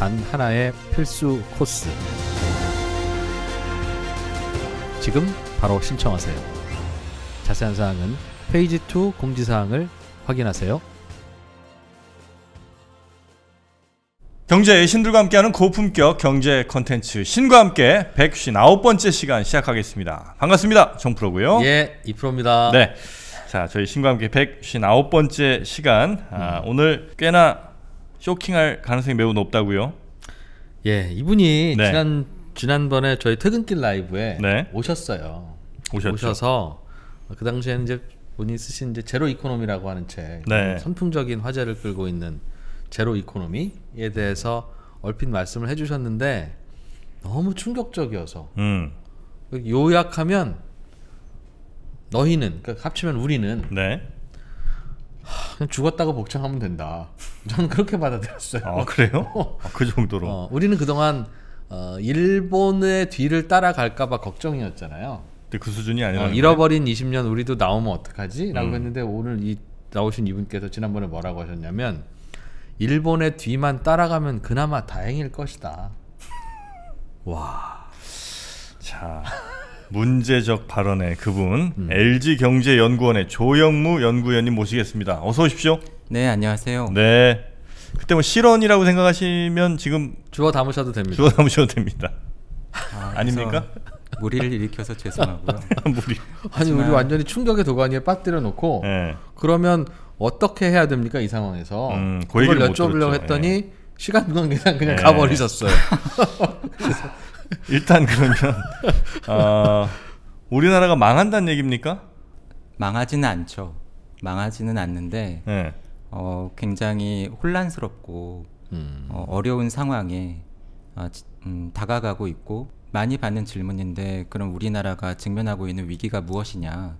단 하나의 필수 코스. 지금 바로 신청하세요. 자세한 사항은 페이지 2 공지사항을 확인하세요. 경제의 신들과 함께하는 고품격 경제 컨텐츠 신과 함께 159번째 시간 시작하겠습니다. 반갑습니다. 정프로고요. 예, 이프로입니다. 네. 자, 저희 신과 함께 159번째 시간 아, 음. 아, 오늘 꽤나 쇼킹할 가능성이 매우 높다고요. 예, 이분이 네. 지난 지난번에 저희 퇴근길 라이브에 네. 오셨어요. 오셨죠. 오셔서 그 당시에는 이제 본인이 쓰신 이제 제로 이코노미라고 하는 책, 네. 선풍적인 화제를 끌고 있는 제로 이코노미에 대해서 얼핏 말씀을 해주셨는데 너무 충격적이어서 음. 요약하면 너희는 그러니까 합치면 우리는 네. 그냥 죽었다고 복창하면 된다. 저는 그렇게 받아들였어요. 아 그래요? 어. 아, 그 정도로. 어, 우리는 그동안 어, 일본의 뒤를 따라갈까봐 걱정이었잖아요. 근데 그 수준이 아니라. 어, 잃어버린 20년 우리도 나오면 어떡하지?라고 음. 했는데 오늘 이 나오신 이분께서 지난번에 뭐라고 하셨냐면 일본의 뒤만 따라가면 그나마 다행일 것이다. 와. 자. 문제적 발언의 그분 음. LG 경제연구원의 조영무 연구위원님 모시겠습니다. 어서 오십시오. 네, 안녕하세요. 네. 그때 뭐 실언이라고 생각하시면 지금 주워 담으셔도 됩니다. 주워 담으셔도 됩니다. 아, 닙니까 무리를 일으켜서 죄송하고요. 무리. 아니 우리 완전히 충격의 도가니에 빠뜨려 놓고 네. 그러면 어떻게 해야 됩니까 이 상황에서 음, 그 그걸 여쭤보려고 했더니 네. 시간 관계상 그냥 네. 가버리셨어요. 일단 그러면 어, 우리나라가 망한다는 얘기입니까? 망하지는 않죠. 망하지는 않는데 네. 어, 굉장히 혼란스럽고 음. 어, 려운 상황에 아, 지, 음, 다가가고 있고 많이 받는 질문인데 그럼 우리나라가 직면하고 있는 위기가 무엇이냐?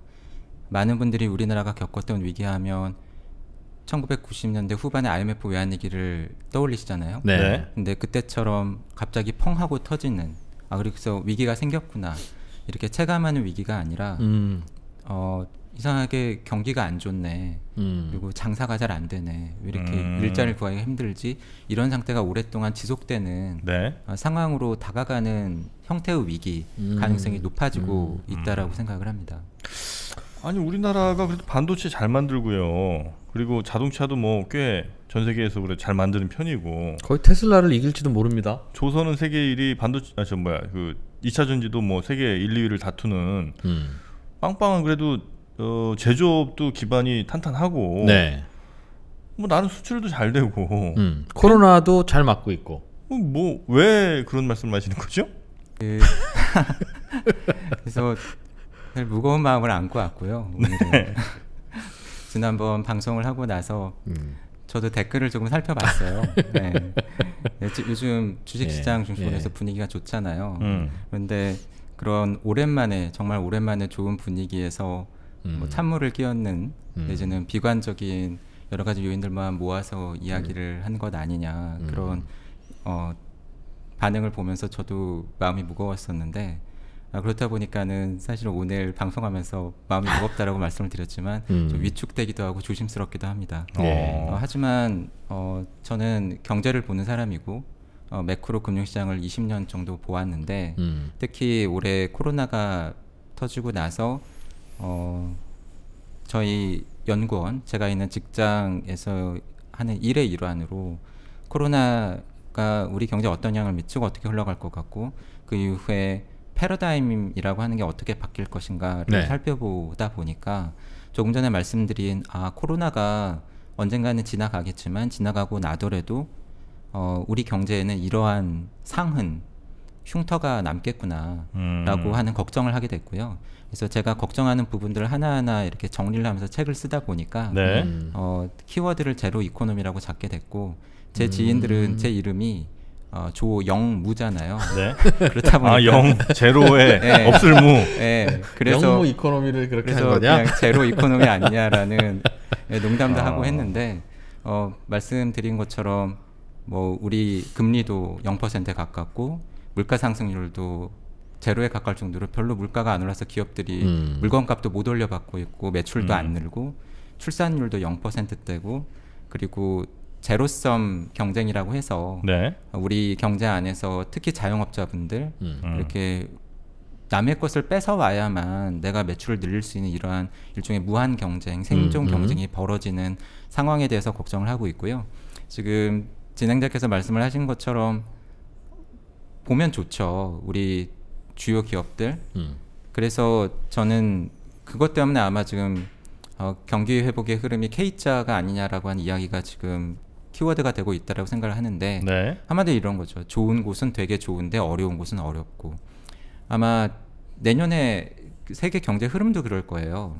많은 분들이 우리나라가 겪었던 위기하면 1990년대 후반에 IMF 외환위기를 떠올리시잖아요. 네. 네. 근데 그때처럼 갑자기 펑 하고 터지는 아 그래서 위기가 생겼구나 이렇게 체감하는 위기가 아니라 음. 어 이상하게 경기가 안 좋네 음. 그리고 장사가 잘 안 되네 왜 이렇게 음. 일자리를 구하기 힘들지 이런 상태가 오랫동안 지속되는 네. 어, 상황으로 다가가는 형태의 위기 음. 가능성이 높아지고 음. 음. 있다라고 생각을 합니다. 아니 우리나라가 그래도 반도체 잘 만들고요. 그리고 자동차도 뭐 꽤 전 세계에서 그래 잘 만드는 편이고 거의 테슬라를 이길지도 모릅니다. 조선은 세계 1위 반도체 아 저 뭐야 그 2차 전지도 뭐 세계 1, 2위를 다투는 음. 빵빵한 그래도 어, 제조업도 기반이 탄탄하고 네. 뭐 나는 수출도 잘 되고 음. 코로나도 잘 맞고 있고 어, 뭐왜 그런 말씀을 하시는 거죠? 그... 그래서 네, 무거운 마음을 안고 왔고요. 네. 지난번 방송을 하고 나서 음. 저도 댓글을 조금 살펴봤어요. 네. 네, 네 요즘 주식시장 예, 중심에서 예. 분위기가 좋잖아요. 음. 그런데 그런 오랜만에 정말 오랜만에 좋은 분위기에서 뭐 음. 뭐 찬물을 끼얹는 음. 내지는 비관적인 여러 가지 요인들만 모아서 이야기를 음. 한것 아니냐 그런 어, 반응을 보면서 저도 마음이 무거웠었는데 아, 그렇다 보니까는 사실 오늘 방송하면서 마음이 무겁다라고 말씀을 드렸지만 음. 좀 위축되기도 하고 조심스럽기도 합니다. 네. 어, 하지만 어, 저는 경제를 보는 사람이고 어, 매크로 금융시장을 20년 정도 보았는데 음. 특히 올해 코로나가 터지고 나서 어, 저희 연구원 제가 있는 직장에서 하는 일의 일환으로 코로나가 우리 경제에 어떤 영향을 미치고 어떻게 흘러갈 것 같고 그 이후에 패러다임이라고 하는 게 어떻게 바뀔 것인가를 네. 살펴보다 보니까 조금 전에 말씀드린 아 코로나가 언젠가는 지나가겠지만 지나가고 나더라도 어, 우리 경제에는 이러한 상흔 흉터가 남겠구나라고 음. 하는 걱정을 하게 됐고요. 그래서 제가 걱정하는 부분들을 하나하나 이렇게 정리를 하면서 책을 쓰다 보니까 네. 어, 키워드를 제로 이코노미라고 잡게 됐고 제 음. 지인들은 제 이름이 어, 조영무잖아요. 네. 그렇다 보니까 아, 영 제로에 네. 없을 무. 네. 그래서 영무 이코노미를 그렇게 한 거냐? 그냥 제로 이코노미 아니냐라는 네, 농담도 아. 하고 했는데 어, 말씀드린 것처럼 뭐 우리 금리도 0%에 가깝고 물가 상승률도 제로에 가까울 정도로 별로 물가가 안 올라서 기업들이 음. 물건값도 못 올려받고 있고 매출도 음. 안 늘고 출산율도 0%대고 그리고 제로섬 경쟁이라고 해서 네. 우리 경제 안에서 특히 자영업자분들 음. 음. 이렇게 남의 것을 뺏어와야만 내가 매출을 늘릴 수 있는 이러한 일종의 무한 경쟁, 생존 음, 음, 경쟁이 벌어지는 상황에 대해서 걱정을 하고 있고요. 지금 진행자께서 말씀을 하신 것처럼 보면 좋죠. 우리 주요 기업들. 음. 그래서 저는 그것 때문에 아마 지금 어, 경기 회복의 흐름이 K자가 아니냐라고 하는 이야기가 지금 키워드가 되고 있다라고 생각을 하는데 네. 한마디로 이런 거죠. 좋은 곳은 되게 좋은데 어려운 곳은 어렵고 아마 내년에 그 세계 경제 흐름도 그럴 거예요.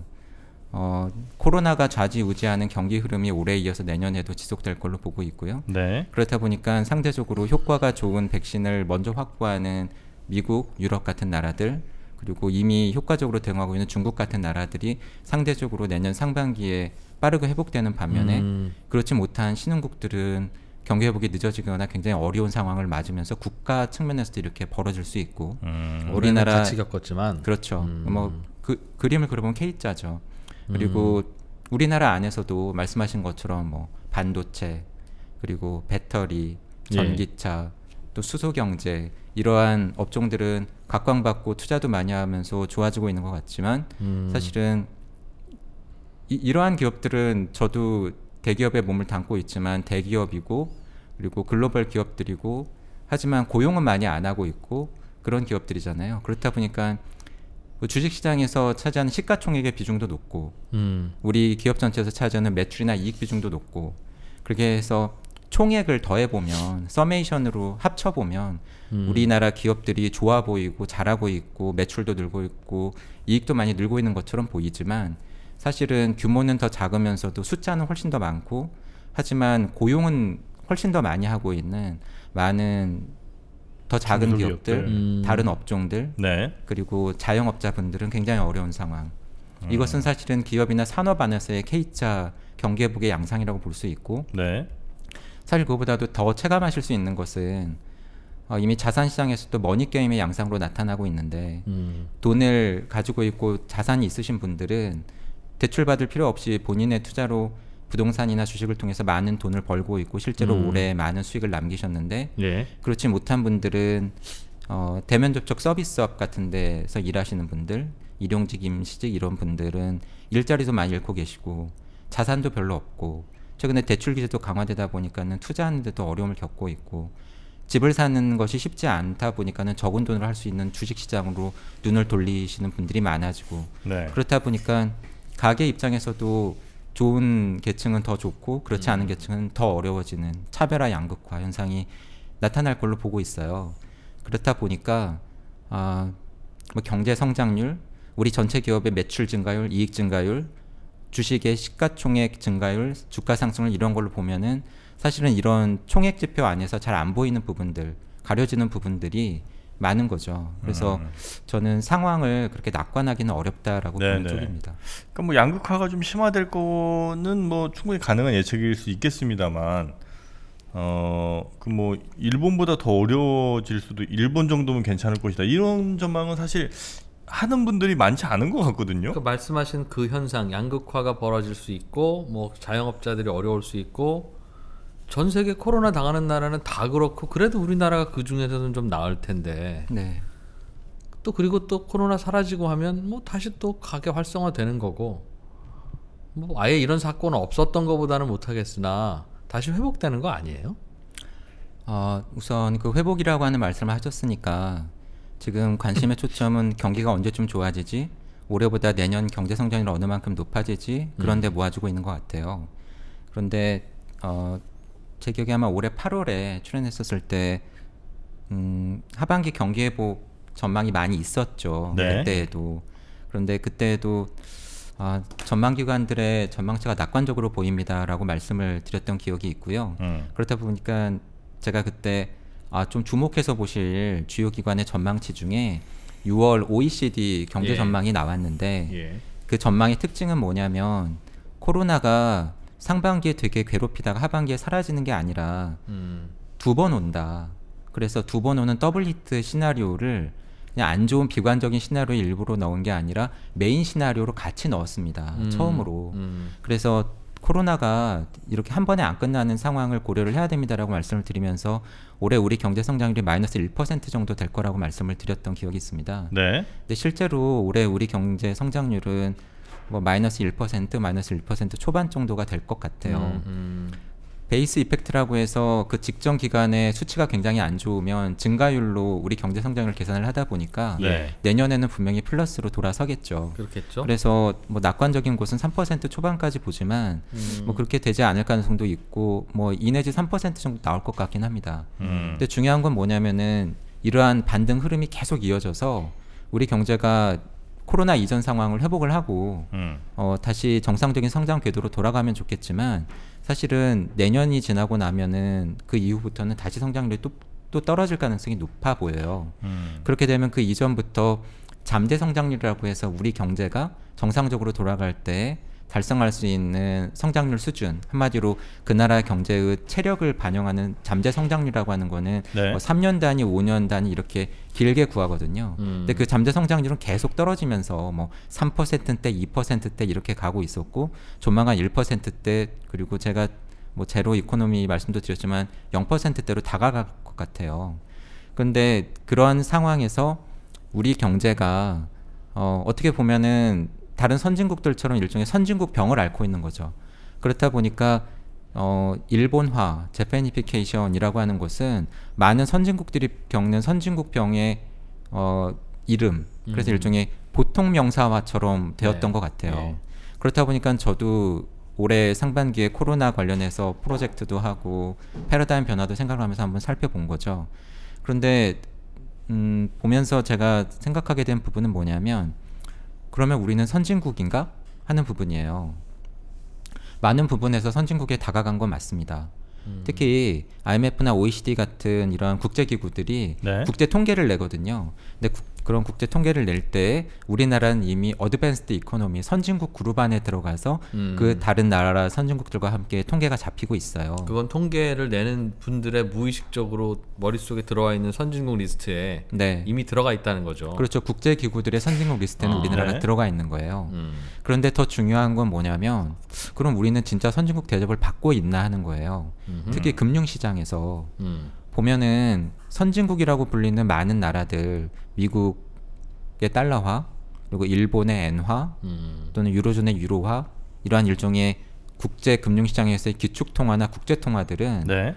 어, 코로나가 좌지우지하는 경기 흐름이 올해 이어서 내년에도 지속될 걸로 보고 있고요. 네. 그렇다 보니까 상대적으로 효과가 좋은 백신을 먼저 확보하는 미국, 유럽 같은 나라들 그리고 이미 효과적으로 대응하고 있는 중국 같은 나라들이 상대적으로 내년 상반기에 빠르게 회복되는 반면에 음. 그렇지 못한 신흥국들은 경기 회복이 늦어지거나 굉장히 어려운 상황을 맞으면서 국가 측면에서도 이렇게 벌어질 수 있고 음, 우리나라 같이 겪었지만 그렇죠. 음. 뭐그 그림을 그려보면 K자죠. 그리고 음. 우리나라 안에서도 말씀하신 것처럼 뭐 반도체 그리고 배터리, 예. 전기차 예. 또 수소 경제 이러한 업종들은 각광받고 투자도 많이 하면서 좋아지고 있는 것 같지만 음. 사실은 이, 러한 기업들은 저도 대기업의 몸을 담고 있지만 대기업이고 그리고 글로벌 기업들이고 하지만 고용은 많이 안 하고 있고 그런 기업들이잖아요. 그렇다 보니까 뭐 주식시장에서 차지하는 시가총액의 비중도 높고 음. 우리 기업 전체에서 차지하는 매출이나 이익 비중도 높고 그렇게 해서 총액을 더해보면 서메이션으로 합쳐보면 음. 우리나라 기업들이 좋아 보이고 잘하고 있고 매출도 늘고 있고 이익도 많이 늘고 있는 것처럼 보이지만 사실은 규모는 더 작으면서도 숫자는 훨씬 더 많고 하지만 고용은 훨씬 더 많이 하고 있는 많은 더 작은 기업들, 음. 다른 업종들, 네. 그리고 자영업자분들은 굉장히 어려운 상황. 음. 이것은 사실은 기업이나 산업 안에서의 K자 경계북의 양상이라고 볼 수 있고, 네. 사실 그보다도 더 체감하실 수 있는 것은 어, 이미 자산 시장에서도 머니 게임의 양상으로 나타나고 있는데 음. 돈을 가지고 있고 자산이 있으신 분들은 대출받을 필요 없이 본인의 투자로 부동산이나 주식을 통해서 많은 돈을 벌고 있고 실제로 음. 올해 많은 수익을 남기셨는데 예. 그렇지 못한 분들은 어, 대면 접촉 서비스업 같은 데서 일하시는 분들 일용직 임시직 이런 분들은 일자리도 많이 잃고 계시고 자산도 별로 없고 최근에 대출 규제도 강화되다 보니까는 투자하는데도 어려움을 겪고 있고 집을 사는 것이 쉽지 않다 보니까는 적은 돈을할 수 있는 주식 시장으로 눈을 돌리시는 분들이 많아지고 네. 그렇다 보니까 가계 입장에서도 좋은 계층은 더 좋고 그렇지 음. 않은 계층은 더 어려워지는 차별화 양극화 현상이 나타날 걸로 보고 있어요. 그렇다 보니까 아, 뭐 경제 성장률, 우리 전체 기업의 매출 증가율, 이익 증가율, 주식의 시가총액 증가율, 주가 상승을 이런 걸로 보면은 사실은 이런 총액 지표 안에서 잘 안 보이는 부분들, 가려지는 부분들이 많은 거죠. 그래서 음. 저는 상황을 그렇게 낙관하기는 어렵다라고 네네. 보는 쪽입니다. 그러니까 뭐 양극화가 좀 심화될 거는 뭐 충분히 가능한 예측일 수 있겠습니다만 어그 뭐 일본보다 더 어려워질 수도 일본 정도면 괜찮을 것이다 이런 전망은 사실 하는 분들이 많지 않은 것 같거든요. 그 말씀하신 그 현상 양극화가 벌어질 수 있고 뭐 자영업자들이 어려울 수 있고 전 세계 코로나 당하는 나라는 다 그렇고 그래도 우리나라가 그 중에서는 좀 나을 텐데. 네. 또 그리고 또 코로나 사라지고 하면 뭐 다시 또 가게 활성화되는 거고 뭐 아예 이런 사건은 없었던 것보다는 못하겠으나 다시 회복되는 거 아니에요? 어, 우선 그 회복이라고 하는 말씀을 하셨으니까 지금 관심의 초점은 경기가 언제쯤 좋아지지 올해보다 내년 경제 성장률 어느 만큼 높아지지 그런데 음. 모아지고 있는 것 같아요. 그런데 어, 제 기억에 아마 올해 8월에 출연했었을 때 음, 하반기 경기 회복 전망이 많이 있었죠. 네. 그때에도 그런데 그때에도 아, 전망 기관들의 전망치가 낙관적으로 보입니다라고 말씀을 드렸던 기억이 있고요. 음. 그렇다 보니까 제가 그때 아, 좀 주목해서 보실 주요 기관의 전망치 중에 6월 OECD 경제 예. 전망이 나왔는데 예. 그 전망의 특징은 뭐냐면 코로나가 상반기에 되게 괴롭히다가 하반기에 사라지는 게 아니라 음. 두번 온다. 그래서 두 번 오는 더블 히트 시나리오를 그냥 안 좋은 비관적인 시나리오 일부로 넣은 게 아니라 메인 시나리오로 같이 넣었습니다. 음. 처음으로. 음. 그래서 코로나가 이렇게 한 번에 안 끝나는 상황을 고려를 해야 됩니다라고 말씀을 드리면서 올해 우리 경제 성장률이 마이너스 1% 정도 될 거라고 말씀을 드렸던 기억이 있습니다. 네. 근데 실제로 올해 우리 경제 성장률은 뭐 마이너스 1% 마이너스 1% 초반 정도가 될 것 같아요. 음, 음. 베이스 이펙트라고 해서 그 직전 기간에 수치가 굉장히 안 좋으면 증가율로 우리 경제 성장을 계산을 하다 보니까 네. 내년에는 분명히 플러스로 돌아서겠죠. 그렇겠죠. 그래서 뭐 낙관적인 곳은 3% 초반까지 보지만 음. 뭐 그렇게 되지 않을 가능성도 있고 뭐이 내지 3% 정도 나올 것 같긴 합니다. 음. 근데 중요한 건 뭐냐면은 이러한 반등 흐름이 계속 이어져서 우리 경제가 코로나 이전 상황을 회복을 하고 음. 어, 다시 정상적인 성장 궤도로 돌아가면 좋겠지만 사실은 내년이 지나고 나면은 그 이후부터는 다시 성장률이 또, 또 떨어질 가능성이 높아 보여요. 음. 그렇게 되면 그 이전부터 잠재 성장률이라고 해서 우리 경제가 정상적으로 돌아갈 때 달성할 수 있는 성장률 수준 한마디로 그 나라 경제의 체력을 반영하는 잠재 성장률이라고 하는 거는 네. 어, 뭐 3년 단위, 5년 단위 이렇게 길게 구하거든요. 음. 근데 그 잠재 성장률은 계속 떨어지면서 뭐 3%대, 2%대 이렇게 가고 있었고 조만간 1%대 그리고 제가 뭐 제로 이코노미 말씀도 드렸지만 0%대로 다가갈 것 같아요. 근데 그러한 상황에서 우리 경제가 어, 어떻게 보면은 다른 선진국들처럼 일종의 선진국 병을 앓고 있는 거죠. 그렇다 보니까 어, 일본화, 재패니피케이션이라고 하는 것은 많은 선진국들이 겪는 선진국병의 어, 이름, 그래서 음. 일종의 보통 명사화처럼 되었던 네. 것 같아요. 네. 그렇다 보니까 저도 올해 상반기에 코로나 관련해서 프로젝트도 하고 패러다임 변화도 생각을 하면서 한번 살펴본 거죠. 그런데 음, 보면서 제가 생각하게 된 부분은 뭐냐면 그러면 우리는 선진국인가? 하는 부분이에요. 많은 부분에서 선진국에 다가간 건 맞습니다. 음. 특히 IMF나 OECD 같은 이러 국제기구들이 네? 국제 통계를 내거든요. 근데 국, 그런 국제 통계를 낼 때 우리나라는 이미 어드밴스드 이코노미 선진국 그룹 안에 들어가서 음. 그 다른 나라 선진국들과 함께 통계가 잡히고 있어요. 그건 통계를 내는 분들의 무의식적으로 머릿속에 들어와 있는 선진국 리스트에 네. 이미 들어가 있다는 거죠. 그렇죠. 국제 기구들의 선진국 리스트에는 아, 우리나라가 네. 들어가 있는 거예요. 음. 그런데 더 중요한 건 뭐냐면 그럼 우리는 진짜 선진국 대접을 받고 있나 하는 거예요. 음흠. 특히 금융 시장에서 음. 보면은 선진국이라고 불리는 많은 나라들 미국의 달러화 그리고 일본의 엔화 음. 또는 유로존의 유로화 이러한 일종의 국제 금융시장에서의 기축통화나 국제통화들은 네.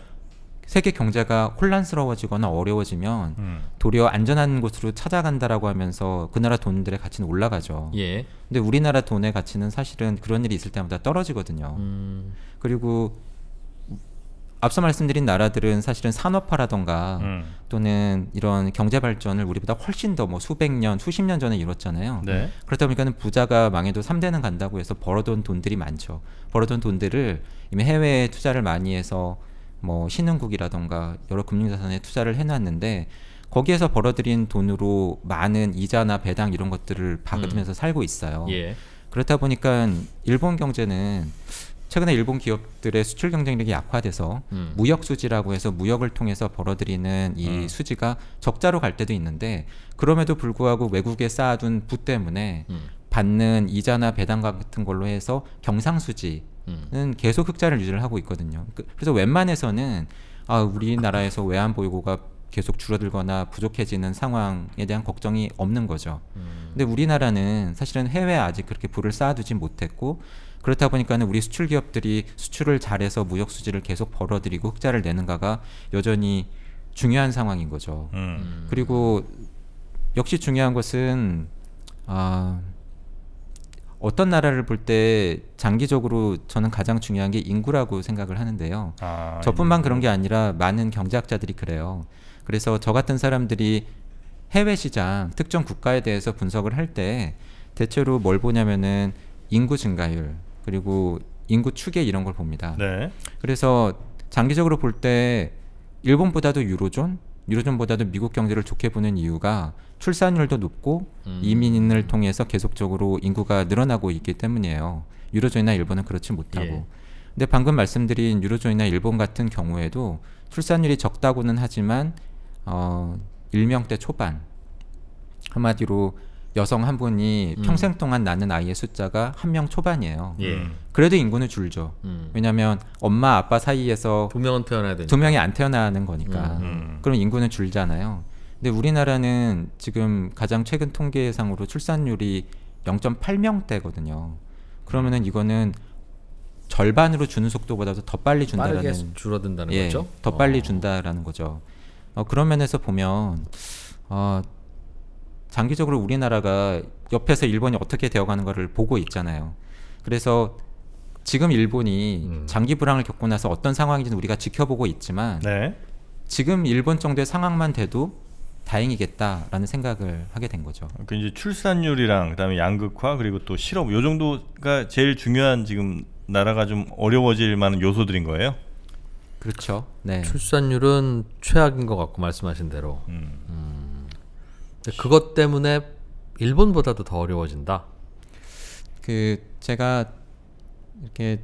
세계 경제가 혼란스러워지거나 어려워지면 음. 도리어 안전한 곳으로 찾아간다라고 하면서 그 나라 돈들의 가치는 올라가죠. 예. 근데 우리나라 돈의 가치는 사실은 그런 일이 있을 때마다 떨어지거든요. 음. 그리고 앞서 말씀드린 나라들은 사실은 산업화라던가 음. 또는 이런 경제 발전을 우리보다 훨씬 더 뭐 수백 년, 수십 년 전에 이뤘잖아요. 네. 그렇다 보니까는 부자가 망해도 삼대는 간다고 해서 벌어둔 돈들이 많죠. 벌어둔 돈들을 이미 해외에 투자를 많이 해서 뭐 신흥국이라던가 여러 금융자산에 투자를 해놨는데 거기에서 벌어들인 돈으로 많은 이자나 배당 이런 것들을 받으면서 음. 살고 있어요. 예. 그렇다 보니까 일본 경제는 최근에 일본 기업들의 수출 경쟁력이 약화돼서 음. 무역 수지라고 해서 무역을 통해서 벌어들이는 이 음. 수지가 적자로 갈 때도 있는데 그럼에도 불구하고 외국에 쌓아둔 부 때문에 음. 받는 이자나 배당 같은 걸로 해서 경상수지는 음. 계속 흑자를 유지를 하고 있거든요. 그, 그래서 웬만해서는 아, 우리나라에서 외환 보유고가 계속 줄어들거나 부족해지는 상황에 대한 걱정이 없는 거죠. 음. 근데 우리나라는 사실은 해외 아직 그렇게 부를 쌓아두지 못했고 그렇다 보니까는 우리 수출 기업들이 수출을 잘해서 무역 수지를 계속 벌어들이고 흑자를 내는가가 여전히 중요한 상황인 거죠. 음. 음. 그리고 역시 중요한 것은 아 어떤 나라를 볼 때 장기적으로 저는 가장 중요한 게 인구라고 생각을 하는데요. 아, 저뿐만 인구. 그런 게 아니라 많은 경제학자들이 그래요. 그래서 저 같은 사람들이 해외 시장, 특정 국가에 대해서 분석을 할 때 대체로 뭘 보냐면은 인구 증가율, 그리고 인구 추계 이런 걸 봅니다. 네. 그래서 장기적으로 볼 때 일본보다도 유로존, 유로존보다도 미국 경제를 좋게 보는 이유가 출산율도 높고 음. 이민을 통해서 계속적으로 인구가 늘어나고 있기 때문이에요. 유로존이나 일본은 그렇지 못하고. 예. 근데 방금 말씀드린 유로존이나 일본 같은 경우에도 출산율이 적다고는 하지만 어, 일명대 초반 한마디로 여성 한 분이 음. 평생 동안 낳는 아이의 숫자가 한 명 초반이에요. 예. 음. 그래도 인구는 줄죠. 음. 왜냐하면 엄마 아빠 사이에서 두 명은 태어나야 되니까. 두 명이 안 태어나는 거니까. 음. 음. 그럼 인구는 줄잖아요. 근데 우리나라는 지금 가장 최근 통계상으로 출산율이 0.8명대거든요. 그러면은 이거는 절반으로 주는 속도보다도 더 빨리 준다라는 줄어든다는 예, 거죠. 더 빨리 어. 준다라는 거죠. 어, 그런 면에서 보면 어, 장기적으로 우리나라가 옆에서 일본이 어떻게 되어가는 것을 보고 있잖아요. 그래서 지금 일본이 음. 장기 불황을 겪고 나서 어떤 상황인지는 우리가 지켜보고 있지만 네. 지금 일본 정도의 상황만 돼도 다행이겠다라는 생각을 하게 된 거죠. 그 이제 출산율이랑 그다음에 양극화 그리고 또 실업 요 정도가 제일 중요한 지금 나라가 좀 어려워질 만한 요소들인 거예요. 그렇죠. 네. 출산율은 최악인 것 같고 말씀하신 대로. 음. 음. 그것 때문에 일본보다도 더 어려워진다. 그 제가 이렇게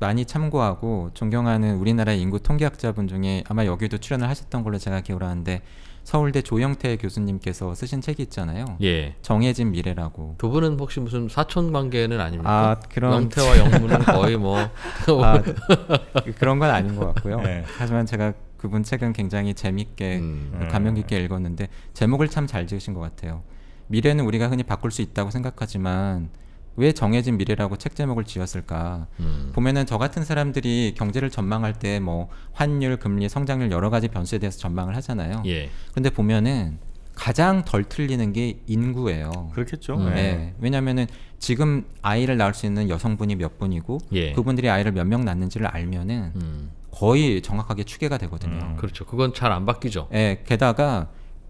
많이 참고하고 존경하는 우리나라 인구 통계학자분 중에 아마 여기도 출연을 하셨던 걸로 제가 기억을 하는데 서울대 조영태 교수님께서 쓰신 책이 있잖아요. 예. 정해진 미래라고. 두 분은 혹시 무슨 사촌 관계는 아닙니까? 아, 그런 영태와 영문은 거의 뭐 아, 그런 건 아닌 것 같고요. 네. 하지만 제가 그분 책은 굉장히 재밌게 음. 그 감명 깊게 읽었는데 제목을 참 잘 지으신 것 같아요. 미래는 우리가 흔히 바꿀 수 있다고 생각하지만 왜 정해진 미래라고 책 제목을 지었을까? 음. 보면은 저 같은 사람들이 경제를 전망할 때 뭐 환율, 금리, 성장률 여러 가지 변수에 대해서 전망을 하잖아요. 예. 근데 보면은 가장 덜 틀리는 게 인구예요. 그렇겠죠. 음. 네. 네. 왜냐면은 지금 아이를 낳을 수 있는 여성분이 몇 분이고 예. 그분들이 아이를 몇 명 낳는지를 알면은 음. 거의 정확하게 추계가 되거든요. 음, 그렇죠. 그건 잘 안 바뀌죠. 예, 게다가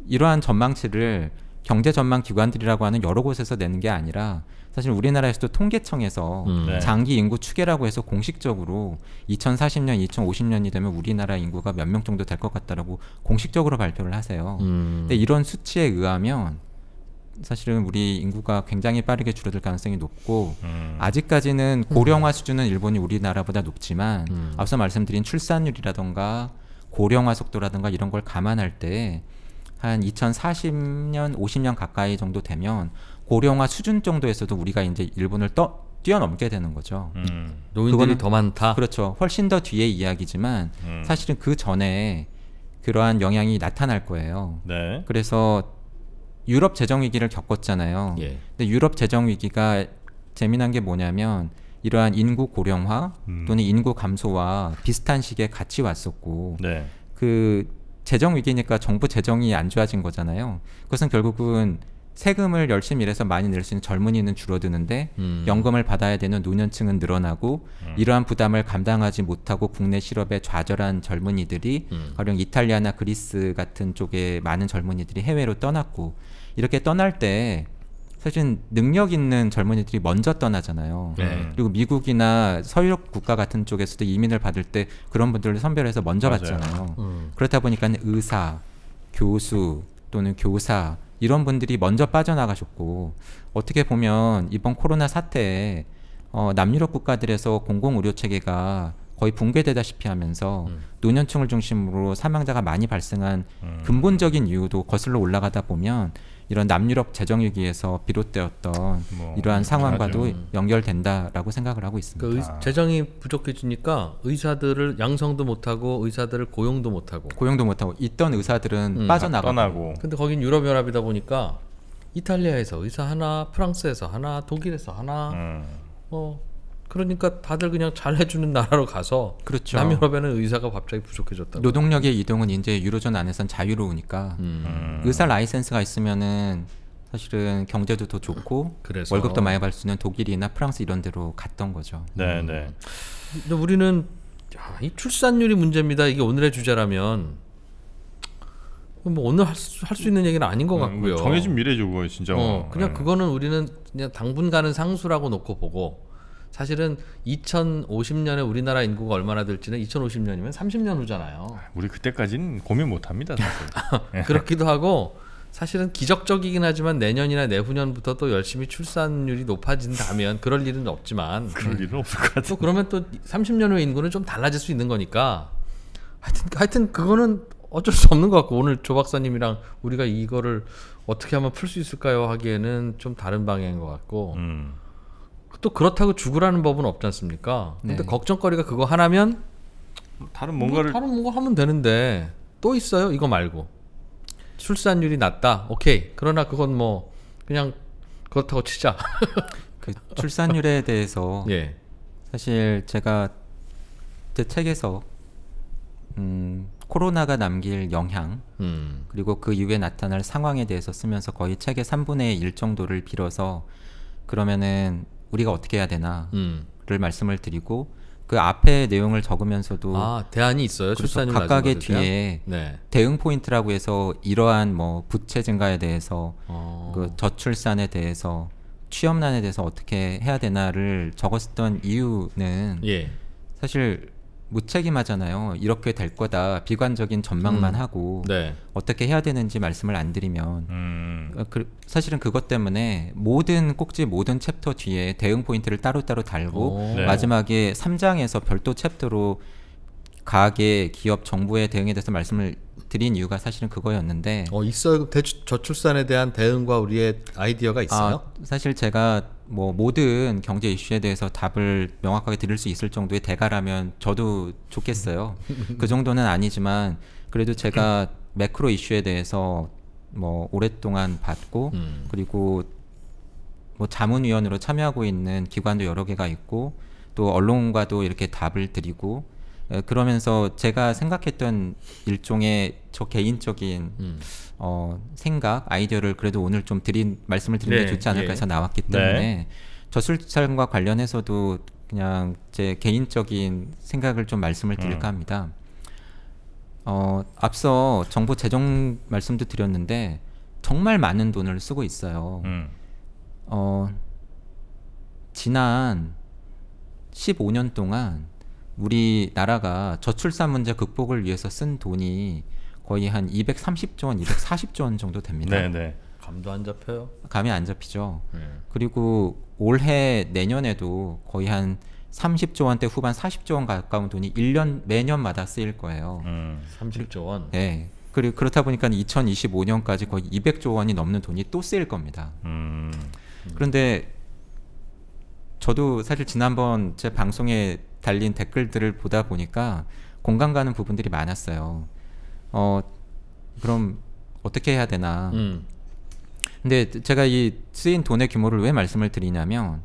이러한 전망치를 경제 전망 기관들이라고 하는 여러 곳에서 내는 게 아니라 사실 우리나라에서도 통계청에서 음, 네. 네. 장기 인구 추계라고 해서 공식적으로 2040년, 2050년이 되면 우리나라 인구가 몇 명 정도 될 것 같다라고 공식적으로 발표를 하세요. 음. 근데 이런 수치에 의하면 사실은 우리 인구가 굉장히 빠르게 줄어들 가능성이 높고 음. 아직까지는 고령화 음. 수준은 일본이 우리나라보다 높지만 음. 앞서 말씀드린 출산율이라든가 고령화 속도라든가 이런 걸 감안할 때 한 2040년, 50년 가까이 정도 되면 고령화 수준 정도에서도 우리가 이제 일본을 떠, 뛰어넘게 되는 거죠. 음. 노인들이 더 많다. 그렇죠. 훨씬 더 뒤의 이야기지만 음. 사실은 그 전에 그러한 영향이 나타날 거예요. 네. 그래서 유럽 재정 위기를 겪었잖아요. 예. 근데 유럽 재정 위기가 재미난 게 뭐냐면 이러한 인구 고령화 음. 또는 인구 감소와 비슷한 시기에 같이 왔었고 네. 그 재정 위기니까 정부 재정이 안 좋아진 거잖아요. 그것은 결국은 세금을 열심히 일해서 많이 낼 수 있는 젊은이는 줄어드는데 음. 연금을 받아야 되는 노년층은 늘어나고 음. 이러한 부담을 감당하지 못하고 국내 실업에 좌절한 젊은이들이 음. 가령 이탈리아나 그리스 같은 쪽에 많은 젊은이들이 해외로 떠났고 이렇게 떠날 때 사실 능력 있는 젊은이들이 먼저 떠나잖아요. 네. 그리고 미국이나 서유럽 국가 같은 쪽에서도 이민을 받을 때 그런 분들을 선별해서 먼저 맞아요. 받잖아요. 음. 그렇다 보니까 의사, 교수 또는 교사 이런 분들이 먼저 빠져나가셨고 어떻게 보면 이번 코로나 사태에 어, 남유럽 국가들에서 공공의료 체계가 거의 붕괴되다시피 하면서 음. 노년층을 중심으로 사망자가 많이 발생한 음. 근본적인 이유도 거슬러 올라가다 보면 이런 남유럽 재정 위기에서 비롯되었던 뭐, 이러한 상황과도 맞 음. 연결된다라고 생각을 하고 있습니다. 그러니까 재정이 부족해지니까 의사들을 양성도 못하고 의사들을 고용도 못하고 고용도 못하고 있던 의사들은 음, 빠져나가고 근데 거긴 유럽 연합이다 보니까 이탈리아에서 의사 하나, 프랑스에서 하나, 독일에서 하나 음. 뭐 그러니까 다들 그냥 잘해주는 나라로 가서 그렇죠. 남유럽에는 의사가 갑자기 부족해졌다. 노동력의 이동은 이제 유로존 안에선 자유로우니까 음. 음. 의사 라이센스가 있으면은 사실은 경제도 더 좋고 그래서. 월급도 많이 받을 수 있는 독일이나 프랑스 이런 데로 갔던 거죠. 네네. 음. 네. 근데 우리는 야, 이 출산율이 문제입니다. 이게 오늘의 주제라면 뭐 오늘 할수 할수 있는 얘기는 아닌 것 음, 같고요. 정해진 미래죠, 그거 진짜. 어, 그냥 네. 그거는 우리는 그냥 당분간은 상수라고 놓고 보고 사실은 2050년에 우리나라 인구가 얼마나 될지는 2050년이면 30년 후잖아요. 우리 그때까지는 고민 못 합니다. 사실. 그렇기도 하고 사실은 기적적이긴 하지만 내년이나 내후년부터 또 열심히 출산율이 높아진다면 그럴 일은 없지만 그럴 일은 없을 것 같아요. 또 그러면 또 30년 후 인구는 좀 달라질 수 있는 거니까 하여튼 하여튼 그거는 어쩔 수 없는 것 같고 오늘 조 박사님이랑 우리가 이거를 어떻게 하면 풀 수 있을까요 하기에는 좀 다른 방향인 것 같고 음. 또 그렇다고 죽으라는 법은 없지 않습니까? 근데 네. 걱정거리가 그거 하나면 다른 뭔가를 뭐 다른 뭔가 하면 되는데 또 있어요 이거 말고 출산율이 낮다 오케이 그러나 그건 뭐 그냥 그렇다고 치자 그 출산율에 대해서 예. 사실 제가 제 책에서 음, 코로나가 남길 영향 음. 그리고 그 이후에 나타날 상황에 대해서 쓰면서 거의 책의 3분의 1 정도를 빌어서 그러면은 우리가 어떻게 해야 되나를 음. 말씀을 드리고 그 앞에 내용을 적으면서도 아, 대안이 있어요. 그렇죠. 출산율 각각의 뒤에 네. 대응 포인트라고 해서 이러한 뭐 부채 증가에 대해서 어. 그 저출산에 대해서 취업난에 대해서 어떻게 해야 되나를 적었었던 이유는 예. 사실 무책임하잖아요. 이렇게 될 거다. 비관적인 전망만 음. 하고 네. 어떻게 해야 되는지 말씀을 안 드리면 음. 어, 그, 사실은 그것 때문에 모든 꼭지 모든 챕터 뒤에 대응 포인트를 따로따로 달고 오. 네. 마지막에 3장에서 별도 챕터로 가계, 기업, 정부의 대응에 대해서 말씀을 드린 이유가 사실은 그거였는데. 어 있어요. 그 대출 저출산에 대한 대응과 우리의 아이디어가 아, 있어요? 아, 사실 제가 뭐 모든 경제 이슈에 대해서 답을 명확하게 드릴 수 있을 정도의 대가라면 저도 좋겠어요. 그 정도는 아니지만 그래도 제가 매크로 이슈에 대해서 뭐 오랫동안 봤고 음. 그리고 뭐 자문위원으로 참여하고 있는 기관도 여러 개가 있고 또 언론과도 이렇게 답을 드리고 그러면서 제가 생각했던 일종의 저 개인적인 음. 어, 생각, 아이디어를 그래도 오늘 좀 드린 말씀을 드리는 네, 게 좋지 않을까 예. 해서 나왔기 때문에 네. 저술찬과 관련해서도 그냥 제 개인적인 생각을 좀 말씀을 드릴까 음. 합니다. 어, 앞서 정부 재정 말씀도 드렸는데 정말 많은 돈을 쓰고 있어요. 음. 어, 지난 15년 동안 우리나라가 저출산 문제 극복을 위해서 쓴 돈이 거의 한 230조 원, 240조 원 정도 됩니다. 네네. 네. 감도 안 잡혀요. 감이 안 잡히죠. 네. 그리고 올해 내년에도 거의 한 30조 원대 후반 40조 원 가까운 돈이 1년 매년마다 쓰일 거예요. 음, 30조 원. 네. 그리고 그렇다 보니까 2025년까지 거의 200조 원이 넘는 돈이 또 쓰일 겁니다. 음, 그런데 저도 사실 지난번 제 방송에 달린 댓글들을 보다 보니까 공감 가는 부분들이 많았어요. 어, 그럼 어떻게 해야 되나. 음. 근데 제가 이 쓰인 돈의 규모를 왜 말씀을 드리냐면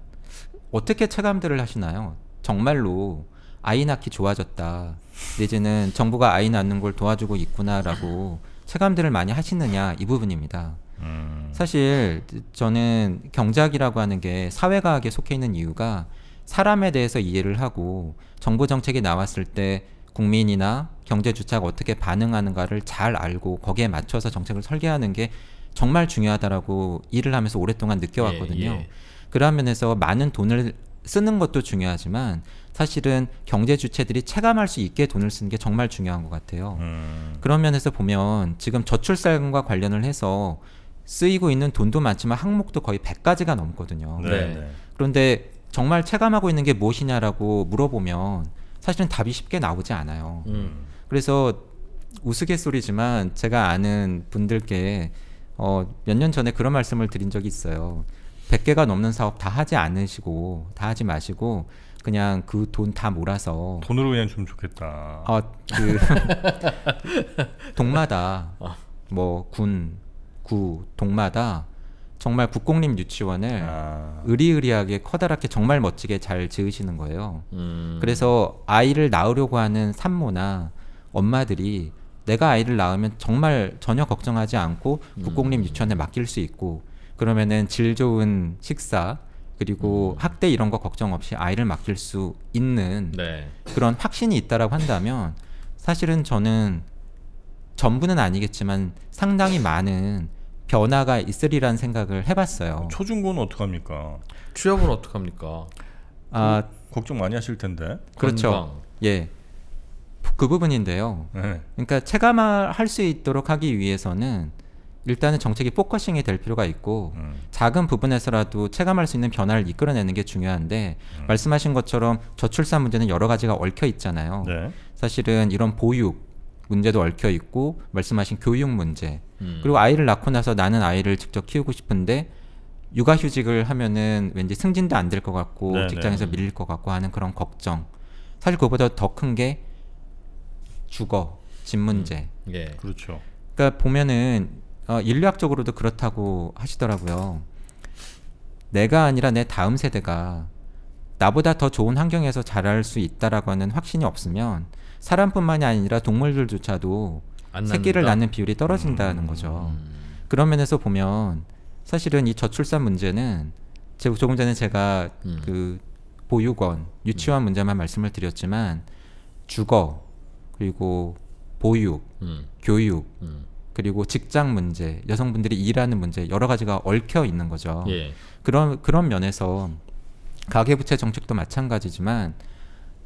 어떻게 체감들을 하시나요? 정말로 아이 낳기 좋아졌다. 내지는 정부가 아이 낳는 걸 도와주고 있구나라고 체감들을 많이 하시느냐 이 부분입니다. 음. 사실 저는 경제학이라고 하는 게 사회과학에 속해 있는 이유가 사람에 대해서 이해를 하고 정부 정책이 나왔을 때 국민이나 경제 주체가 어떻게 반응하는가를 잘 알고 거기에 맞춰서 정책을 설계하는 게 정말 중요하다라고 일을 하면서 오랫동안 느껴왔거든요. 예, 예. 그러한 면에서 많은 돈을 쓰는 것도 중요하지만 사실은 경제 주체들이 체감할 수 있게 돈을 쓰는 게 정말 중요한 것 같아요. 음. 그런 면에서 보면 지금 저출산과 관련을 해서 쓰이고 있는 돈도 많지만 항목도 거의 100가지가 넘거든요. 네. 네. 그런데 정말 체감하고 있는 게 무엇이냐라고 물어보면 사실은 답이 쉽게 나오지 않아요. 음. 그래서 우스갯소리지만 제가 아는 분들께 어, 몇 년 전에 그런 말씀을 드린 적이 있어요. 100개가 넘는 사업 다 하지 않으시고 다 하지 마시고 그냥 그 돈 다 몰아서 돈으로 그냥 주면 좋겠다. 아, 그 동마다 아. 뭐 군, 구, 동마다 정말 국공립 유치원을 아. 의리의리하게 커다랗게 정말 멋지게 잘 지으시는 거예요. 음. 그래서 아이를 낳으려고 하는 산모나 엄마들이 내가 아이를 낳으면 정말 전혀 걱정하지 않고 음. 국공립 유치원에 맡길 수 있고 그러면은 질 좋은 식사 그리고 음. 학대 이런 거 걱정 없이 아이를 맡길 수 있는 네. 그런 확신이 있다라고 한다면 사실은 저는 전부는 아니겠지만 상당히 많은 변화가 있으리란 생각을 해봤어요. 초중고는 어떡합니까? 취업은 어떡합니까? 아 그 걱정 많이 하실 텐데. 그렇죠. 건강. 예. 그 부분인데요. 네. 그러니까 체감할 수 있도록 하기 위해서는 일단은 정책이 포커싱이 될 필요가 있고 음. 작은 부분에서라도 체감할 수 있는 변화를 이끌어내는 게 중요한데 음. 말씀하신 것처럼 저출산 문제는 여러 가지가 얽혀 있잖아요. 네. 사실은 이런 보육 문제도 얽혀 있고 말씀하신 교육 문제 음. 그리고 아이를 낳고 나서 나는 아이를 직접 키우고 싶은데 육아휴직을 하면은 왠지 승진도 안 될 것 같고 네네. 네. 직장에서 밀릴 것 같고 하는 그런 걱정. 사실 그보다 더 큰 게 주거, 집 문제. 음. 예. 그렇죠. 그러니까 보면은 어, 인류학적으로도 그렇다고 하시더라고요. 내가 아니라 내 다음 세대가 나보다 더 좋은 환경에서 자랄 수 있다라고 하는 확신이 없으면 사람뿐만이 아니라 동물들조차도 새끼를 낳는 비율이 떨어진다는 음. 거죠. 그런 면에서 보면 사실은 이 저출산 문제는 조금 전에 제가 음. 그 보육원, 유치원 음. 문제만 말씀을 드렸지만 주거 그리고 보육, 음. 교육 음. 그리고 직장 문제, 여성분들이 일하는 문제 여러 가지가 얽혀 있는 거죠. 예. 그런 그런 면에서 가계부채 정책도 마찬가지지만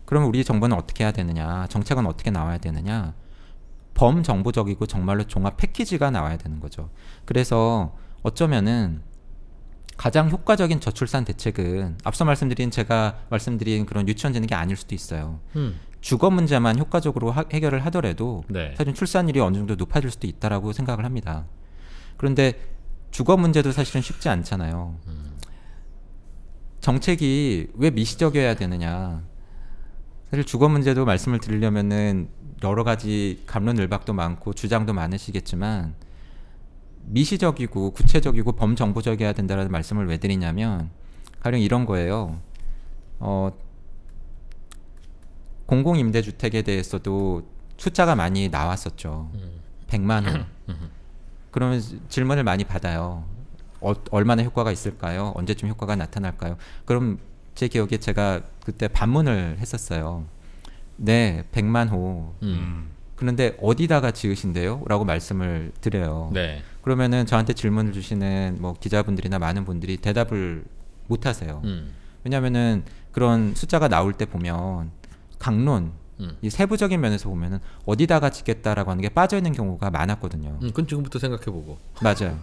그러면 우리 정부는 어떻게 해야 되느냐, 정책은 어떻게 나와야 되느냐? 범정보적이고 정말로 종합 패키지가 나와야 되는 거죠. 그래서 어쩌면은 가장 효과적인 저출산 대책은 앞서 말씀드린 제가 말씀드린 그런 유치원 재는게 아닐 수도 있어요. 음. 주거 문제만 효과적으로 하, 해결을 하더라도 네. 사실 출산율이 어느 정도 높아질 수도 있다라고 생각을 합니다. 그런데 주거 문제도 사실은 쉽지 않잖아요. 음. 정책이 왜 미시적이어야 되느냐? 사실 주거 문제도 말씀을 드리려면은 여러 가지 감론을박도 많고 주장도 많으시겠지만 미시적이고 구체적이고 범정보적이어야 된다라는 말씀을 왜 드리냐면 가령 이런 거예요. 어, 공공임대주택에 대해서도 숫자가 많이 나왔었죠. 1 0 0만 원. 그러면 질문을 많이 받아요. 어, 얼마나 효과가 있을까요? 언제쯤 효과가 나타날까요? 그럼 제 기억에 제가 그때 반문을 했었어요. 네, 백만호. 음. 그런데 어디다가 지으신데요? 라고 말씀을 드려요. 네. 그러면은 저한테 질문을 주시는 뭐 기자분들이나 많은 분들이 대답을 못 하세요. 음. 왜냐면은 그런 숫자가 나올 때 보면 강론, 음. 이 세부적인 면에서 보면은 어디다가 짓겠다라고 하는 게 빠져 있는 경우가 많았거든요. 음, 그건 지금부터 생각해 보고. 맞아요.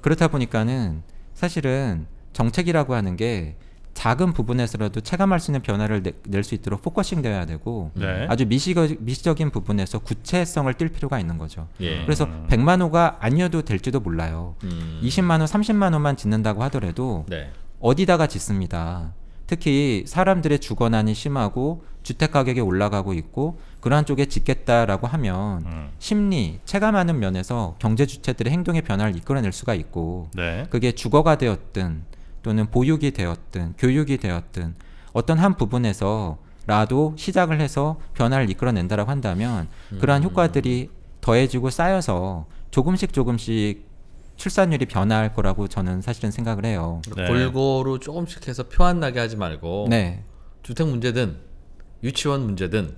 그렇다 보니까는 사실은 정책이라고 하는 게 작은 부분에서라도 체감할 수 있는 변화를 낼 수 있도록 포커싱 되어야 되고 네. 아주 미시거, 미시적인 부분에서 구체성을 띨 필요가 있는 거죠. 예. 그래서 100만 호가 아니어도 될지도 몰라요. 음. 20만 호, 30만 호만 짓는다고 하더라도 네. 어디다가 짓습니다. 특히 사람들의 주거난이 심하고 주택 가격이 올라가고 있고 그러한 쪽에 짓겠다라고 하면 음. 심리 체감하는 면에서 경제 주체들의 행동의 변화를 이끌어낼 수가 있고 네. 그게 주거가 되었든 또는 보육이 되었든 교육이 되었든 어떤 한 부분에서 라도 시작을 해서 변화를 이끌어낸다라고 한다면 그러한 음. 효과들이 더해지고 쌓여서 조금씩 조금씩 출산율이 변화할 거라고 저는 사실은 생각을 해요. 그러니까 네. 골고루 조금씩 해서 표안 나게 하지 말고 네. 주택 문제든 유치원 문제든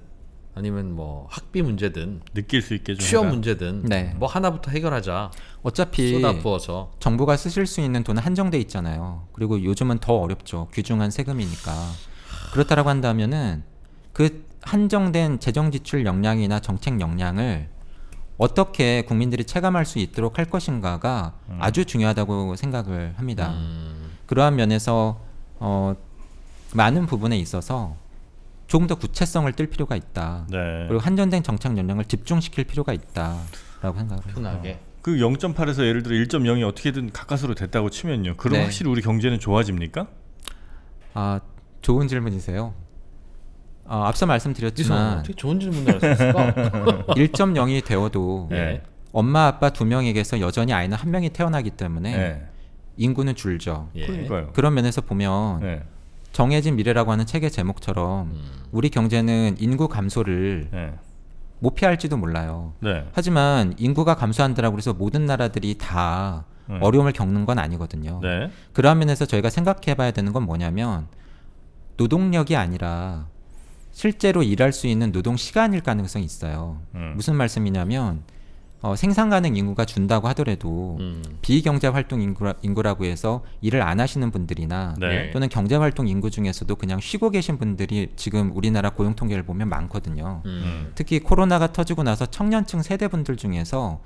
아니면 뭐 학비 문제든 느낄 수 있게 좀 취업 해라. 문제든 네. 뭐 하나부터 해결하자. 어차피 쏟아부어서 정부가 쓰실 수 있는 돈은 한정돼 있잖아요. 그리고 요즘은 더 어렵죠. 귀중한 세금이니까. 그렇다라고 한다면은 그 한정된 재정 지출 역량이나 정책 역량을 어떻게 국민들이 체감할 수 있도록 할 것인가가 음. 아주 중요하다고 생각을 합니다. 음. 그러한 면에서 어, 많은 부분에 있어서 조금 더 구체성을 띨 필요가 있다. 네. 그리고 한전쟁 정착 연령을 집중시킬 필요가 있다라고 생각을 해요. 편하게. 어. 그 0.8에서 예를 들어 1.0이 어떻게든 가까스로 됐다고 치면요. 그럼 네. 확실히 우리 경제는 좋아집니까? 아 좋은 질문이세요. 아, 앞서 말씀드렸지만 되게 좋은 질문을 하셨을까? 1.0이 되어도 네. 엄마 아빠 두 명에게서 여전히 아이는 한 명이 태어나기 때문에 네. 인구는 줄죠. 예. 그런 면에서 보면 네. 정해진 미래라고 하는 책의 제목처럼 음. 우리 경제는 인구 감소를 네. 못 피할지도 몰라요. 네. 하지만 인구가 감소한다라고 해서 모든 나라들이 다 네. 어려움을 겪는 건 아니거든요. 네. 그러한 면에서 저희가 생각해 봐야 되는 건 뭐냐면 노동력이 아니라 실제로 일할 수 있는 노동 시간일 가능성이 있어요. 음. 무슨 말씀이냐면 어, 생산 가능 인구가 준다고 하더라도 음. 비경제 활동 인구라, 인구라고 해서 일을 안 하시는 분들이나 네. 또는 경제 활동 인구 중에서도 그냥 쉬고 계신 분들이 지금 우리나라 고용 통계를 보면 많거든요. 음. 음. 특히 코로나가 터지고 나서 청년층 세대분들 중에서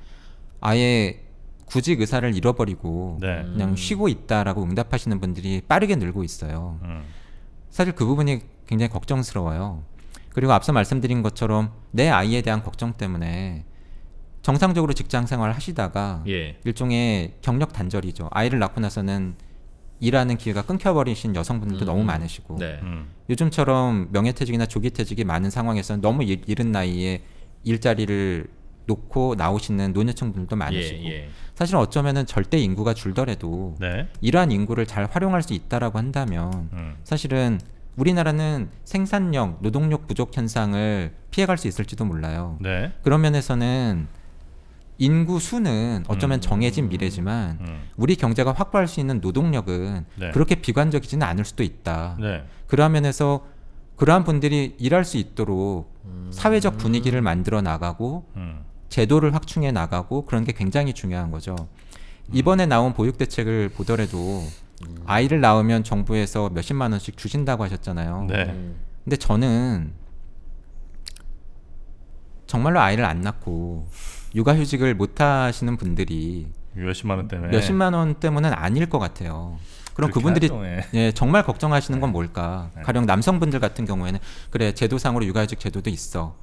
아예 구직 의사를 잃어버리고 네. 그냥 음. 쉬고 있다라고 응답하시는 분들이 빠르게 늘고 있어요. 음. 사실 그 부분이 굉장히 걱정스러워요. 그리고 앞서 말씀드린 것처럼 내 아이에 대한 걱정 때문에 정상적으로 직장 생활을 하시다가 예. 일종의 경력 단절이죠. 아이를 낳고 나서는 일하는 기회가 끊겨버리신 여성분들도 음. 너무 많으시고 네. 음. 요즘처럼 명예퇴직이나 조기퇴직이 많은 상황에서는 너무 일, 이른 나이에 일자리를 놓고 나오시는 노년층분들도 많으시고 예, 예. 사실 어쩌면 절대 인구가 줄더라도 네. 이러한 인구를 잘 활용할 수 있다라고 한다면 음. 사실은 우리나라는 생산력, 노동력 부족 현상을 피해갈 수 있을지도 몰라요. 네. 그런 면에서는 인구 수는 어쩌면 음. 정해진 미래지만 음. 우리 경제가 확보할 수 있는 노동력은 네. 그렇게 비관적이지는 않을 수도 있다. 네. 그러한 면에서 그러한 분들이 일할 수 있도록 음. 사회적 분위기를 만들어 나가고 음. 제도를 확충해 나가고 그런 게 굉장히 중요한 거죠. 음. 이번에 나온 보육 대책을 보더라도 음. 아이를 낳으면 정부에서 몇십만 원씩 주신다고 하셨잖아요. 네. 근데 저는 정말로 아이를 안 낳고 육아휴직을 못 하시는 분들이 몇십만 원 때문에 몇십만 원 때문은 아닐 것 같아요. 그럼 그분들이 예. 예, 정말 걱정하시는 건 뭘까? 네. 가령 남성분들 같은 경우에는 그래 제도상으로 육아휴직 제도도 있어.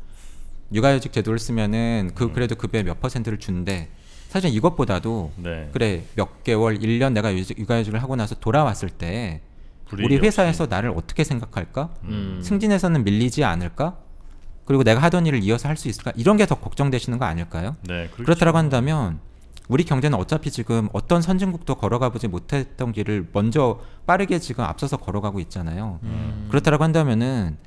육아휴직 제도를 쓰면은 그 음. 그래도 급여의 그 몇 퍼센트를 준대. 사실 이것보다도 네. 그래 몇 개월 일 년 내가 유지, 육아휴직을 하고 나서 돌아왔을 때 우리 회사에서 없이. 나를 어떻게 생각할까? 음. 승진해서는 밀리지 않을까? 그리고 내가 하던 일을 이어서 할 수 있을까? 이런 게 더 걱정되시는 거 아닐까요? 네, 그렇죠. 그렇다라고 한다면 우리 경제는 어차피 지금 어떤 선진국도 걸어가 보지 못했던 길을 먼저 빠르게 지금 앞서서 걸어가고 있잖아요. 음. 그렇다라고 한다면은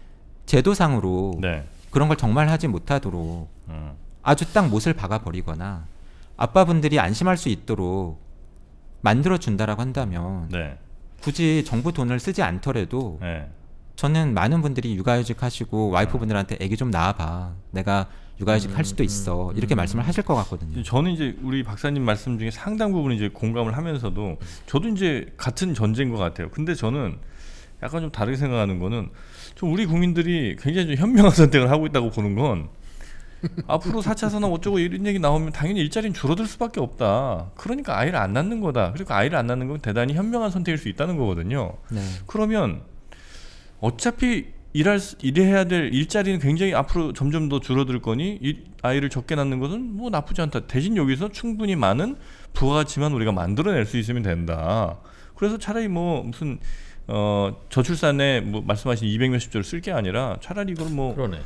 제도상으로 네. 그런 걸 정말 하지 못하도록 음. 아주 딱 못을 박아 버리거나 아빠분들이 안심할 수 있도록 만들어 준다라고 한다면 네. 굳이 정부 돈을 쓰지 않더라도 네. 저는 많은 분들이 육아휴직 하시고 와이프분들한테 애기 좀 낳아봐. 내가 육아휴직 음, 할 수도 있어. 음, 이렇게 말씀을 하실 것 같거든요. 저는 이제 우리 박사님 말씀 중에 상당 부분 이제 공감을 하면서도 저도 이제 같은 전제인 것 같아요. 근데 저는 약간 좀 다르게 생각하는 거는 좀 우리 국민들이 굉장히 좀 현명한 선택을 하고 있다고 보는 건 앞으로 4차 산업 어쩌고 이런 얘기 나오면 당연히 일자리는 줄어들 수밖에 없다. 그러니까 아이를 안 낳는 거다. 그리고 아이를 안 낳는 건 대단히 현명한 선택일 수 있다는 거거든요. 네. 그러면 어차피 일할 일해야 될 일자리는 굉장히 앞으로 점점 더 줄어들 거니 일, 아이를 적게 낳는 것은 뭐 나쁘지 않다. 대신 여기서 충분히 많은 부가가치만 우리가 만들어낼 수 있으면 된다. 그래서 차라리 뭐 무슨 어 저출산에 뭐 말씀하신 200 몇십 조를 쓸 게 아니라 차라리 이걸 뭐 그러네.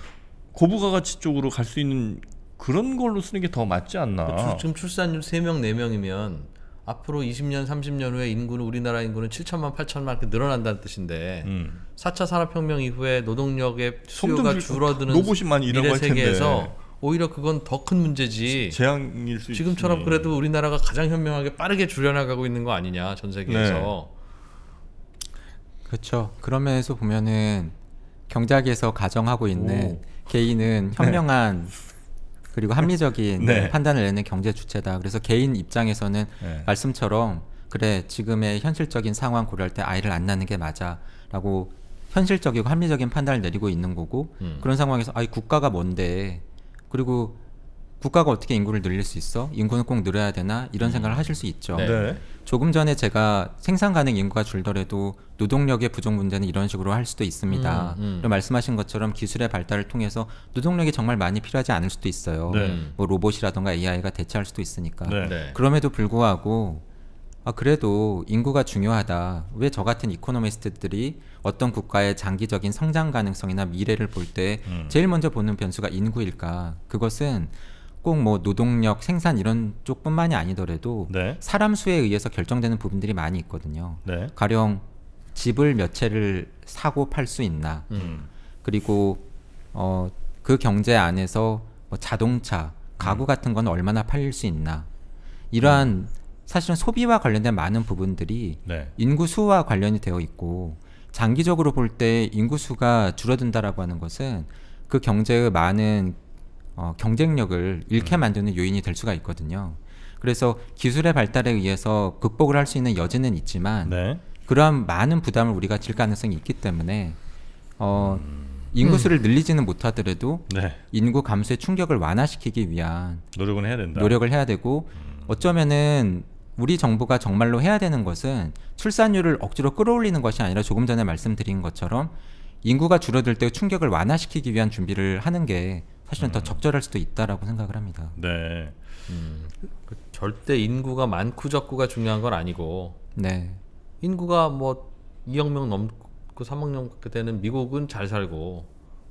고부가가치 쪽으로 갈 수 있는 그런 걸로 쓰는 게 더 맞지 않나. 그렇죠. 지금 출산율 3명 4명이면 앞으로 20년, 30년 후에 인구는 우리나라 인구는 7천만, 8천만 이렇게 늘어난다는 뜻인데 음. 4차 산업혁명 이후에 노동력의 수요가 줄어드는 미래 세계에서 오히려 그건 더 큰 문제지. 재앙일 수 지금처럼 있으 그래도 우리나라가 가장 현명하게 빠르게 줄여나가고 있는 거 아니냐 전 세계에서. 네. 그렇죠. 그런 면에서 보면은 경제학에서 가정하고 있는 오. 개인은 네. 현명한 네. 그리고 합리적인 네. 판단을 내는 경제 주체다. 그래서 개인 입장에서는 네. 말씀처럼 그래 지금의 현실적인 상황 고려할 때 아이를 안 낳는 게 맞아라고 현실적이고 합리적인 판단을 내리고 있는 거고 음. 그런 상황에서 아이 국가가 뭔데 그리고 국가가 어떻게 인구를 늘릴 수 있어? 인구는 꼭 늘어야 되나? 이런 음. 생각을 하실 수 있죠. 네. 네. 조금 전에 제가 생산 가능 인구가 줄더라도 노동력의 부족 문제는 이런 식으로 할 수도 있습니다. 음, 음. 말씀하신 것처럼 기술의 발달을 통해서 노동력이 정말 많이 필요하지 않을 수도 있어요. 네. 뭐로봇이라든가 AI가 대체할 수도 있으니까. 네. 네. 그럼에도 불구하고 아, 그래도 인구가 중요하다. 왜 저 같은 이코노미스트들이 어떤 국가의 장기적인 성장 가능성이나 미래를 볼때 음. 제일 먼저 보는 변수가 인구일까? 그것은 꼭뭐 노동력, 생산 이런 쪽뿐만이 아니더라도 네. 사람 수에 의해서 결정되는 부분들이 많이 있거든요. 네. 가령 집을 몇 채를 사고 팔 수 있나. 음. 그리고 어, 그 경제 안에서 뭐 자동차, 가구 음. 같은 건 얼마나 팔릴 수 있나. 이러한 음. 사실은 소비와 관련된 많은 부분들이 네. 인구 수와 관련이 되어 있고 장기적으로 볼 때 인구 수가 줄어든다라고 하는 것은 그 경제의 많은 어, 경쟁력을 잃게 음. 만드는 요인이 될 수가 있거든요. 그래서 기술의 발달에 의해서 극복을 할 수 있는 여지는 있지만 네. 그러한 많은 부담을 우리가 질 가능성이 있기 때문에 어, 음. 인구수를 음. 늘리지는 못하더라도 네. 인구 감소의 충격을 완화시키기 위한 노력은 해야 된다. 노력을 해야 되고 음. 어쩌면은 우리 정부가 정말로 해야 되는 것은 출산율을 억지로 끌어올리는 것이 아니라 조금 전에 말씀드린 것처럼 인구가 줄어들 때 충격을 완화시키기 위한 준비를 하는 게 사실은 음. 더 적절할 수도 있다라고 생각을 합니다. 네. 음. 그 절대 인구가 많고 적고가 중요한 건 아니고. 네. 인구가 뭐 2억 명 넘고 3억 명 밖에 되는 미국은 잘 살고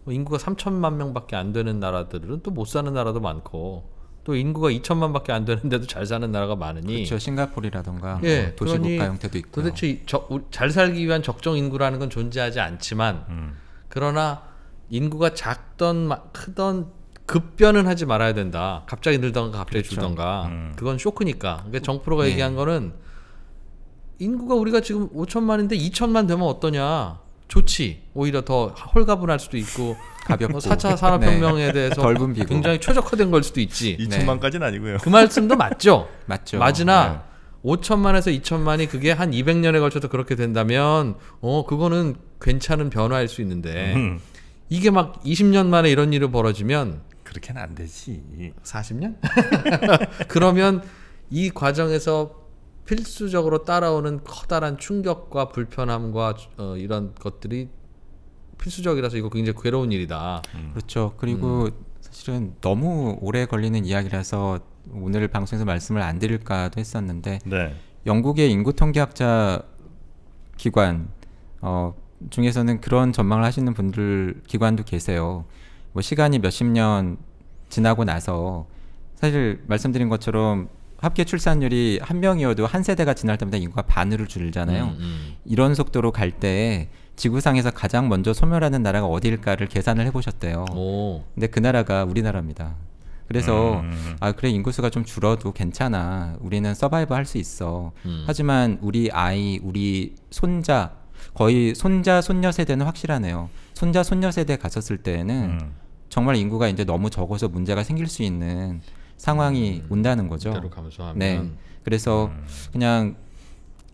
뭐 인구가 3천만 명밖에 안 되는 나라들은 또 못 사는 나라도 많고 또 인구가 2천만밖에 안 되는데도 잘 사는 나라가 많으니 그렇죠 싱가포르라던가 뭐 예, 뭐 도시국가 형태도 있고 도대체 저, 잘 살기 위한 적정 인구라는 건 존재하지 않지만 음. 그러나 인구가 작던 크던 급변은 하지 말아야 된다. 갑자기 늘던가 갑자기 그렇죠. 줄던가 음. 그건 쇼크니까. 그러니까 정프로가 네. 얘기한 거는 인구가 우리가 지금 5천만인데 2천만 되면 어떠냐? 좋지. 오히려 더 홀가분할 수도 있고 가볍고 4차 산업혁명에 네. 대해서 넓은 비구. 굉장히 최적화된 걸 수도 있지. 2천만까지는 아니고요. 그 말씀도 맞죠. 맞죠. 맞으나 네. 5천만에서 2천만이 그게 한 200년에 걸쳐서 그렇게 된다면 어 그거는 괜찮은 변화일 수 있는데 음. 이게 막 20년 만에 이런 일이 벌어지면 그렇게는 안 되지. 40년? 그러면 이 과정에서 필수적으로 따라오는 커다란 충격과 불편함과 어, 이런 것들이 필수적이라서 이거 굉장히 괴로운 일이다. 음. 그렇죠. 그리고 음. 사실은 너무 오래 걸리는 이야기라서 오늘 방송에서 말씀을 안 드릴까도 했었는데 네. 영국의 인구 통계학자 기관 어, 중에서는 그런 전망을 하시는 분들 기관도 계세요. 뭐 시간이 몇십 년 지나고 나서 사실 말씀드린 것처럼 합계 출산율이 한 명이어도 한 세대가 지날 때마다 인구가 반으로 줄잖아요. 음, 음. 이런 속도로 갈 때 지구상에서 가장 먼저 소멸하는 나라가 어디일까를 계산을 해보셨대요. 오. 근데 그 나라가 우리나라입니다. 그래서 음. 아 그래 인구수가 좀 줄어도 괜찮아 우리는 서바이브 할 수 있어 음. 하지만 우리 아이 우리 손자 거의 손자 손녀 세대는 확실하네요. 손자 손녀 세대 갔었을 때에는 음. 정말 인구가 이제 너무 적어서 문제가 생길 수 있는 상황이 음, 온다는 거죠. 네. 그래서 음. 그냥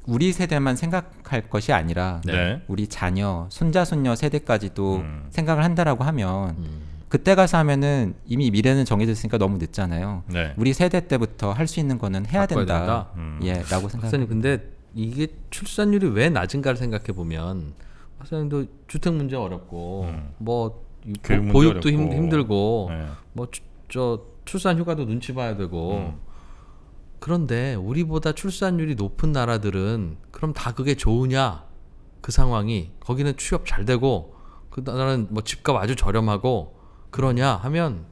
우리 세대만 생각할 것이 아니라 네. 네. 우리 자녀, 손자, 손녀 세대까지도 음. 생각을 한다라고 하면 음. 그때 가서 하면은 이미 미래는 정해져있으니까 너무 늦잖아요. 네. 우리 세대 때부터 할 수 있는 거는 해야 된다. 된다? 예, 음. 라고 생각합니다. 선생님 근데 이게 출산율이 왜 낮은가를 생각해 보면 학생도 주택 문제 어렵고 음. 뭐 교육 뭐 보육도 힘, 힘들고 네. 뭐저 출산 휴가도 눈치 봐야 되고 음. 그런데 우리보다 출산율이 높은 나라들은 그럼 다 그게 좋으냐 그 상황이 거기는 취업 잘 되고 그 나라는 뭐 집값 아주 저렴하고 그러냐 하면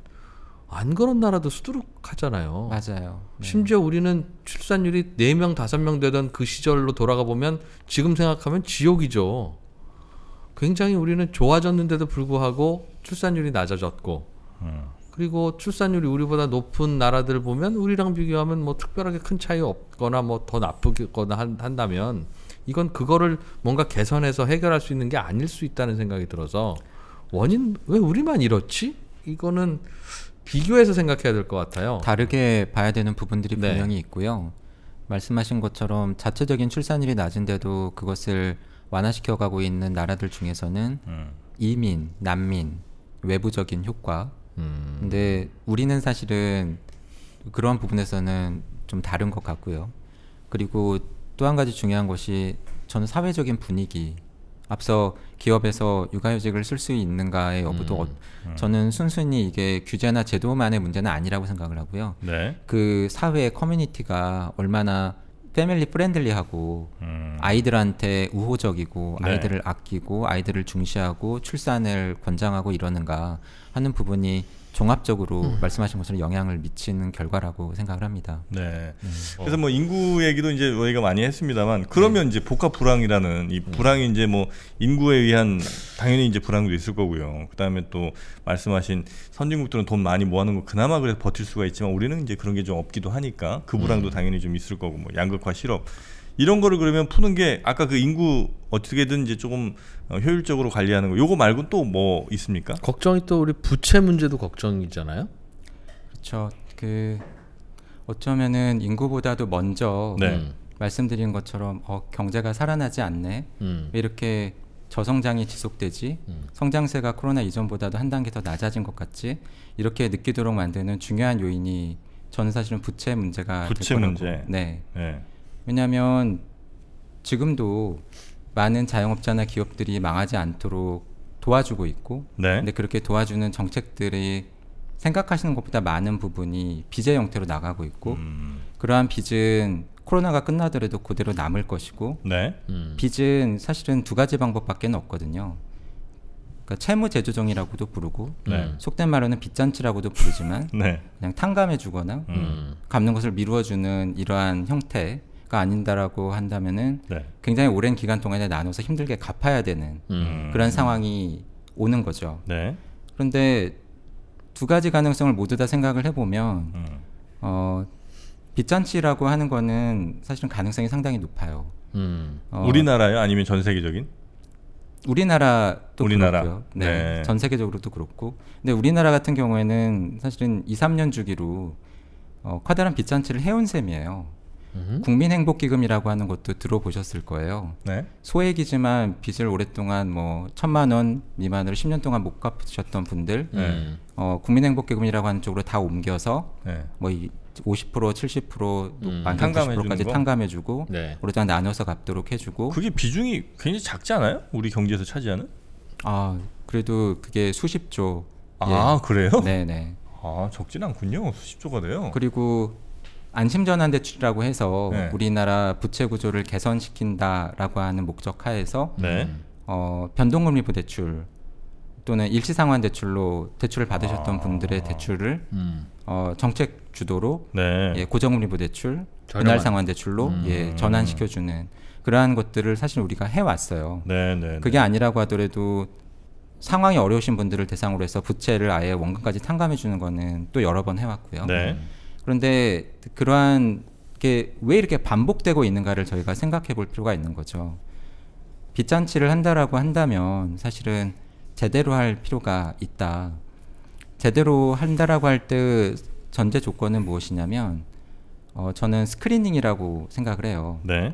안 그런 나라도 수두룩하잖아요. 맞아요. 네. 심지어 우리는 출산율이 4명, 5명 되던 그 시절로 돌아가 보면 지금 생각하면 지옥이죠. 굉장히 우리는 좋아졌는데도 불구하고 출산율이 낮아졌고 음. 그리고 출산율이 우리보다 높은 나라들 보면 우리랑 비교하면 뭐 특별하게 큰 차이 없거나 뭐 더 나쁘거나 한, 한다면 이건 그거를 뭔가 개선해서 해결할 수 있는 게 아닐 수 있다는 생각이 들어서 원인 왜 우리만 이렇지? 이거는 비교해서 생각해야 될 것 같아요. 다르게 봐야 되는 부분들이 네. 분명히 있고요. 말씀하신 것처럼 자체적인 출산율이 낮은데도 그것을 완화시켜 가고 있는 나라들 중에서는 음. 이민, 난민, 외부적인 효과. 음. 근데 우리는 사실은 그러한 부분에서는 좀 다른 것 같고요. 그리고 또 한 가지 중요한 것이 저는 사회적인 분위기 앞서 기업에서 육아휴직을 쓸 수 있는가의 음. 여부도 음, 음. 저는 순순히 이게 규제나 제도만의 문제는 아니라고 생각을 하고요. 네. 그 사회 커뮤니티가 얼마나 패밀리 프렌들리하고 음. 아이들한테 우호적이고 네. 아이들을 아끼고 아이들을 중시하고 출산을 권장하고 이러는가 하는 부분이 종합적으로 음. 말씀하신 것처럼 영향을 미치는 결과라고 생각을 합니다. 네. 음. 그래서 뭐 인구 얘기도 이제 저희가 많이 했습니다만 그러면 네. 이제 복합 불황이라는 이 네. 불황이 네. 이제 뭐 인구에 의한 당연히 이제 불황도 있을 거고요. 그다음에 또 말씀하신 선진국들은 돈 많이 모아놓은 거 그나마 그래 버틸 수가 있지만 우리는 이제 그런 게 좀 없기도 하니까 그 네. 불황도 음. 당연히 좀 있을 거고 뭐 양극화 실업 이런 거를 그러면 푸는 게 아까 그 인구 어떻게든 이제 조금 어, 효율적으로 관리하는 거 요거 말고 또 뭐 있습니까? 걱정이 또 우리 부채 문제도 걱정이잖아요. 그렇죠. 그 어쩌면은 인구보다도 먼저 네. 음, 말씀드린 것처럼 어, 경제가 살아나지 않네. 음. 이렇게 저성장이 지속되지? 음. 성장세가 코로나 이전보다도 한 단계 더 낮아진 것 같지? 이렇게 느끼도록 만드는 중요한 요인이 저는 사실은 부채 문제가 부채 문제. 네. 네. 왜냐하면 지금도 많은 자영업자나 기업들이 망하지 않도록 도와주고 있고 네. 근데 그렇게 도와주는 정책들이 생각하시는 것보다 많은 부분이 빚의 형태로 나가고 있고 음. 그러한 빚은 코로나가 끝나더라도 그대로 남을 것이고 네. 음. 빚은 사실은 두 가지 방법밖에 없거든요. 그러니까 채무 재조정이라고도 부르고 네. 속된 말로는 빚잔치라고도 부르지만 네. 그냥 탕감해주거나 음. 갚는 것을 미루어주는 이러한 형태 아닌다라고 한다면은 네. 굉장히 오랜 기간 동안에 나눠서 힘들게 갚아야 되는 음. 그런 음. 상황이 오는 거죠. 네. 그런데 두 가지 가능성을 모두 다 생각을 해보면 음. 어, 빚잔치라고 하는 거는 사실은 가능성이 상당히 높아요. 음. 어, 우리나라요? 아니면 전 세계적인? 우리나라도 우리나라. 그렇고요. 네, 네. 전 세계적으로도 그렇고. 근데 우리나라 같은 경우에는 사실은 2, 3년 주기로 어, 커다란 빚잔치를 해온 셈이에요. 국민행복기금이라고 하는 것도 들어보셨을 거예요. 네. 소액이지만 빚을 오랫동안 뭐 천만 원 미만으로 10년 동안 못 갚으셨던 분들, 네. 어, 국민행복기금이라고 하는 쪽으로 다 옮겨서 네. 뭐이 50% 70% 음. 만간 90%까지 탕감해주고 네. 오랫동안 나눠서 갚도록 해주고 그게 비중이 굉장히 작지 않아요? 우리 경제에서 차지하는? 아 그래도 그게 수십조 아 예. 그래요? 네네 네. 아 적진 않군요 수십조가 돼요 그리고 안심전환 대출이라고 해서 네. 우리나라 부채 구조를 개선시킨다라고 하는 목적하에서 네. 어, 변동금리 부대출 또는 일시상환 대출로 대출을 받으셨던 아 분들의 대출을 음. 어, 정책 주도로 네. 예, 고정금리 부대출, 분할 상환 대출로 음. 예, 전환시켜주는 그러한 것들을 사실 우리가 해왔어요. 네, 네, 네. 그게 아니라고 하더라도 상황이 어려우신 분들을 대상으로 해서 부채를 아예 원금까지 탕감해주는 거는 또 여러 번 해왔고요. 음. 그런데 그러한 게 왜 이렇게 반복되고 있는가를 저희가 생각해 볼 필요가 있는 거죠. 빚잔치를 한다라고 한다면 사실은 제대로 할 필요가 있다. 제대로 한다라고 할 때 전제 조건은 무엇이냐면 어, 저는 스크리닝이라고 생각을 해요. 네.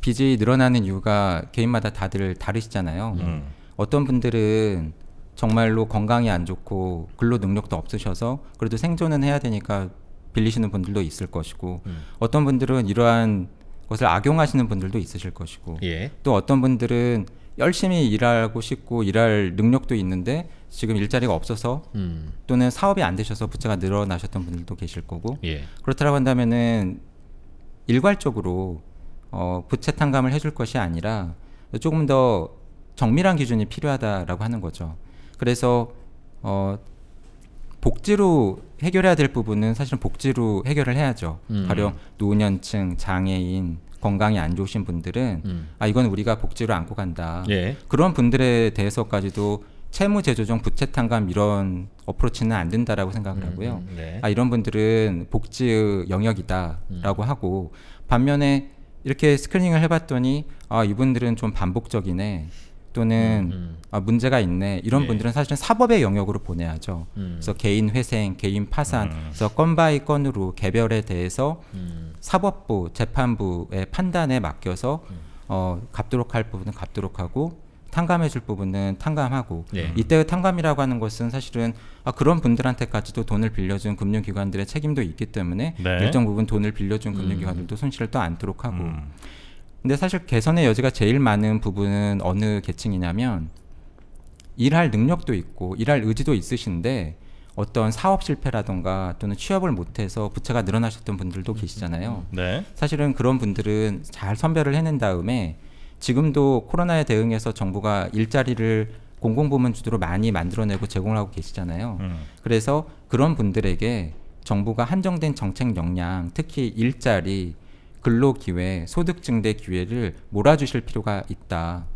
빚이 늘어나는 이유가 개인마다 다들 다르시잖아요. 음. 어떤 분들은 정말로 건강이 안 좋고 근로 능력도 없으셔서 그래도 생존은 해야 되니까 빌리시는 분들도 있을 것이고 음. 어떤 분들은 이러한 것을 악용하시는 분들도 있으실 것이고 예. 또 어떤 분들은 열심히 일하고 싶고 일할 능력도 있는데 지금 일자리가 없어서 음. 또는 사업이 안 되셔서 부채가 늘어나셨던 분들도 계실 거고 예. 그렇다고 한다면은 일괄적으로 어, 부채 탕감을 해줄 것이 아니라 조금 더 정밀한 기준이 필요하다라고 하는 거죠. 그래서 어 복지로 해결해야 될 부분은 사실은 복지로 해결을 해야죠. 음. 가령 노년층, 장애인, 건강이 안 좋으신 분들은 음. 아 이건 우리가 복지로 안고 간다. 예. 그런 분들에 대해서까지도 채무 재조정 부채 탕감 이런 어프로치는 안 된다라고 생각을 음, 하고요. 음, 네. 아 이런 분들은 복지 영역이다라고 음. 하고 반면에 이렇게 스크리닝을 해봤더니 아 이분들은 좀 반복적이네. 또는 음, 음, 아, 문제가 있네 이런 예. 분들은 사실은 사법의 영역으로 보내야죠. 음. 그래서 개인 회생, 개인 파산, 음. 그래서 건 바이 건으로 개별에 대해서 사법부, 재판부의 판단에 맡겨서 어, 갚도록 할 부분은 갚도록 하고 탕감해 줄 부분은 탕감하고 예. 이때의 탕감이라고 하는 것은 사실은 아, 그런 분들한테까지도 돈을 빌려준 금융기관들의 책임도 있기 때문에 네. 일정 부분 돈을 빌려준 금융기관들도 손실을 또 안도록 하고 음. 근데 사실 개선의 여지가 제일 많은 부분은 어느 계층이냐면 일할 능력도 있고 일할 의지도 있으신데 어떤 사업 실패라던가 또는 취업을 못해서 부채가 늘어나셨던 분들도 음. 계시잖아요. 네. 사실은 그런 분들은 잘 선별을 해낸 다음에 지금도 코로나에 대응해서 정부가 일자리를 공공부문 주도로 많이 만들어내고 제공 하고 계시잖아요. 음. 그래서 그런 분들에게 정부가 한정된 정책 역량, 특히 일자리, 근로기회, 소득증대 기회를 몰아주실 필요가 있다.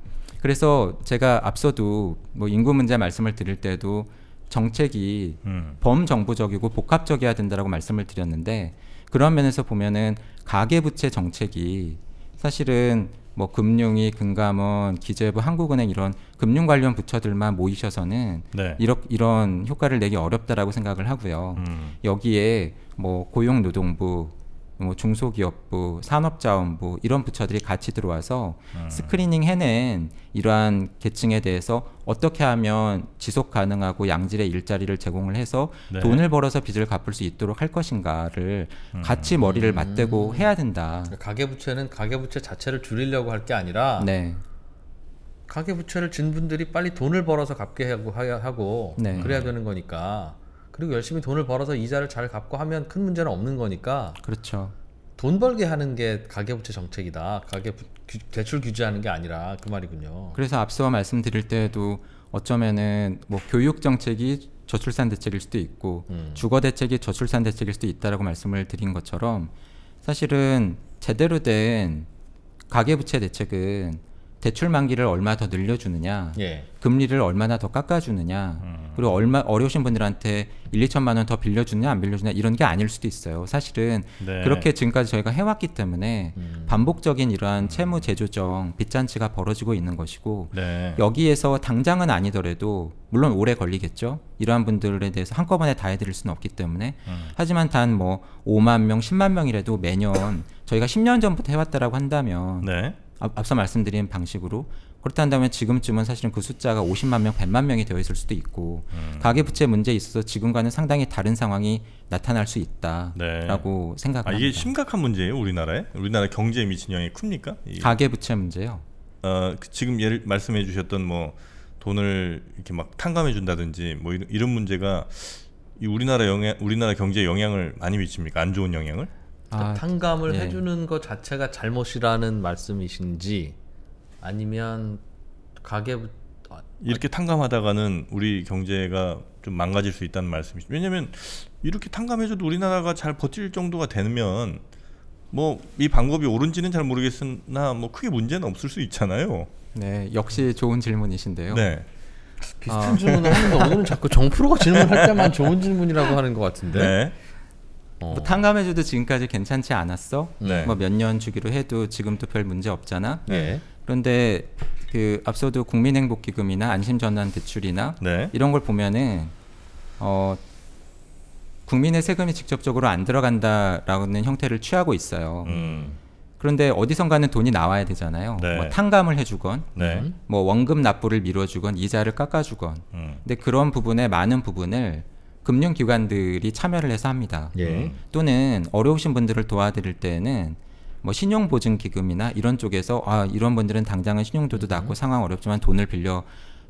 그래서 제가 앞서도 뭐 인구 문제 말씀을 드릴 때도 정책이 음. 범정부적이고 복합적이어야 된다라고 말씀을 드렸는데 그런 면에서 보면은 가계부채 정책이 사실은 뭐 금융위, 금감원, 기재부, 한국은행 이런 금융 관련 부처들만 모이셔서는 네. 이러, 이런 효과를 내기 어렵다라고 생각을 하고요. 음. 여기에 뭐 고용노동부, 뭐 중소기업부, 산업자원부 이런 부처들이 같이 들어와서 음. 스크리닝 해낸 이러한 계층에 대해서 어떻게 하면 지속 가능하고 양질의 일자리를 제공을 해서 네. 돈을 벌어서 빚을 갚을 수 있도록 할 것인가를 음. 같이 머리를 음. 맞대고 음. 해야 된다. 그러니까 가계부채는 가계부채 자체를 줄이려고 할 게 아니라 네. 가계부채를 진 분들이 빨리 돈을 벌어서 갚게 하고, 하고 네. 그래야 되는 거니까 그리고 열심히 돈을 벌어서 이자를 잘 갚고 하면 큰 문제는 없는 거니까. 그렇죠. 돈 벌게 하는 게 가계부채 정책이다. 가계 대출 규제하는 게 아니라 그 말이군요. 그래서 앞서 말씀드릴 때도 에 어쩌면은 뭐 교육 정책이 저출산 대책일 수도 있고 음. 주거 대책이 저출산 대책일 수도 있다라고 말씀을 드린 것처럼 사실은 제대로 된 가계부채 대책은 대출 만기를 얼마 더 늘려주느냐, 예. 금리를 얼마나 더 깎아주느냐, 음. 그리고 얼마 어려우신 분들한테 1, 2천만 원 더 빌려주냐 느안 빌려주냐 느 이런 게 아닐 수도 있어요. 사실은 네. 그렇게 지금까지 저희가 해왔기 때문에 음. 반복적인 이러한 채무 제조정 빚잔치가 벌어지고 있는 것이고 네. 여기에서 당장은 아니더라도 물론 오래 걸리겠죠. 이러한 분들에 대해서 한꺼번에 다 해드릴 수는 없기 때문에 음. 하지만 단 뭐 5만 명, 10만 명이라도 매년 저희가 10년 전부터 해왔다라고 한다면. 네. 앞서 말씀드린 방식으로 그렇다 한다면 지금쯤은 사실은 그 숫자가 50만 명, 100만 명이 되어 있을 수도 있고 음. 가계부채 문제에 있어서 지금과는 상당히 다른 상황이 나타날 수 있다라고 네. 생각합니다. 아, 이게 심각한 문제예요, 우리나라에? 우리나라 경제에 미친 영향이 큽니까? 가계부채 문제요. 어, 그 지금 예를 말씀해 주셨던 뭐 돈을 이렇게 막 탕감해 준다든지 뭐 이런, 이런 문제가 이 우리나라 영향, 우리나라 경제에 영향을 많이 미칩니까? 안 좋은 영향을? 아, 그러니까 아, 탕감을 예. 해주는 것 자체가 잘못이라는 말씀이신지 아니면 가게 아, 이렇게 탕감하다가는 우리 경제가 좀 망가질 수 있다는 말씀이시죠. 왜냐하면 이렇게 탕감해줘도 우리나라가 잘 버틸 정도가 되면 뭐 이 방법이 옳은지는 잘 모르겠으나 뭐 크게 문제는 없을 수 있잖아요. 네, 역시 좋은 질문이신데요. 네. 비슷한 아. 질문을 하는데 오늘은 자꾸 정프로가 질문할 때만 좋은 질문이라고 하는 것 같은데. 네. 어. 뭐 탕감해줘도 지금까지 괜찮지 않았어? 네. 뭐몇 년 주기로 해도 지금도 별 문제 없잖아. 네. 그런데 그 앞서도 국민행복기금이나 안심전환대출이나 네. 이런 걸 보면은 어 국민의 세금이 직접적으로 안 들어간다라는 형태를 취하고 있어요. 음. 그런데 어디선가는 돈이 나와야 되잖아요. 네. 뭐 탕감을 해주건, 네. 뭐 원금 납부를 미뤄주건, 이자를 깎아주건. 음. 근데 그런 부분에 많은 부분을 금융기관들이 참여를 해서 합니다. 예. 또는 어려우신 분들을 도와드릴 때는 뭐 신용보증기금이나 이런 쪽에서 아 이런 분들은 당장은 신용도도 음. 낮고 음. 상황 어렵지만 돈을 빌려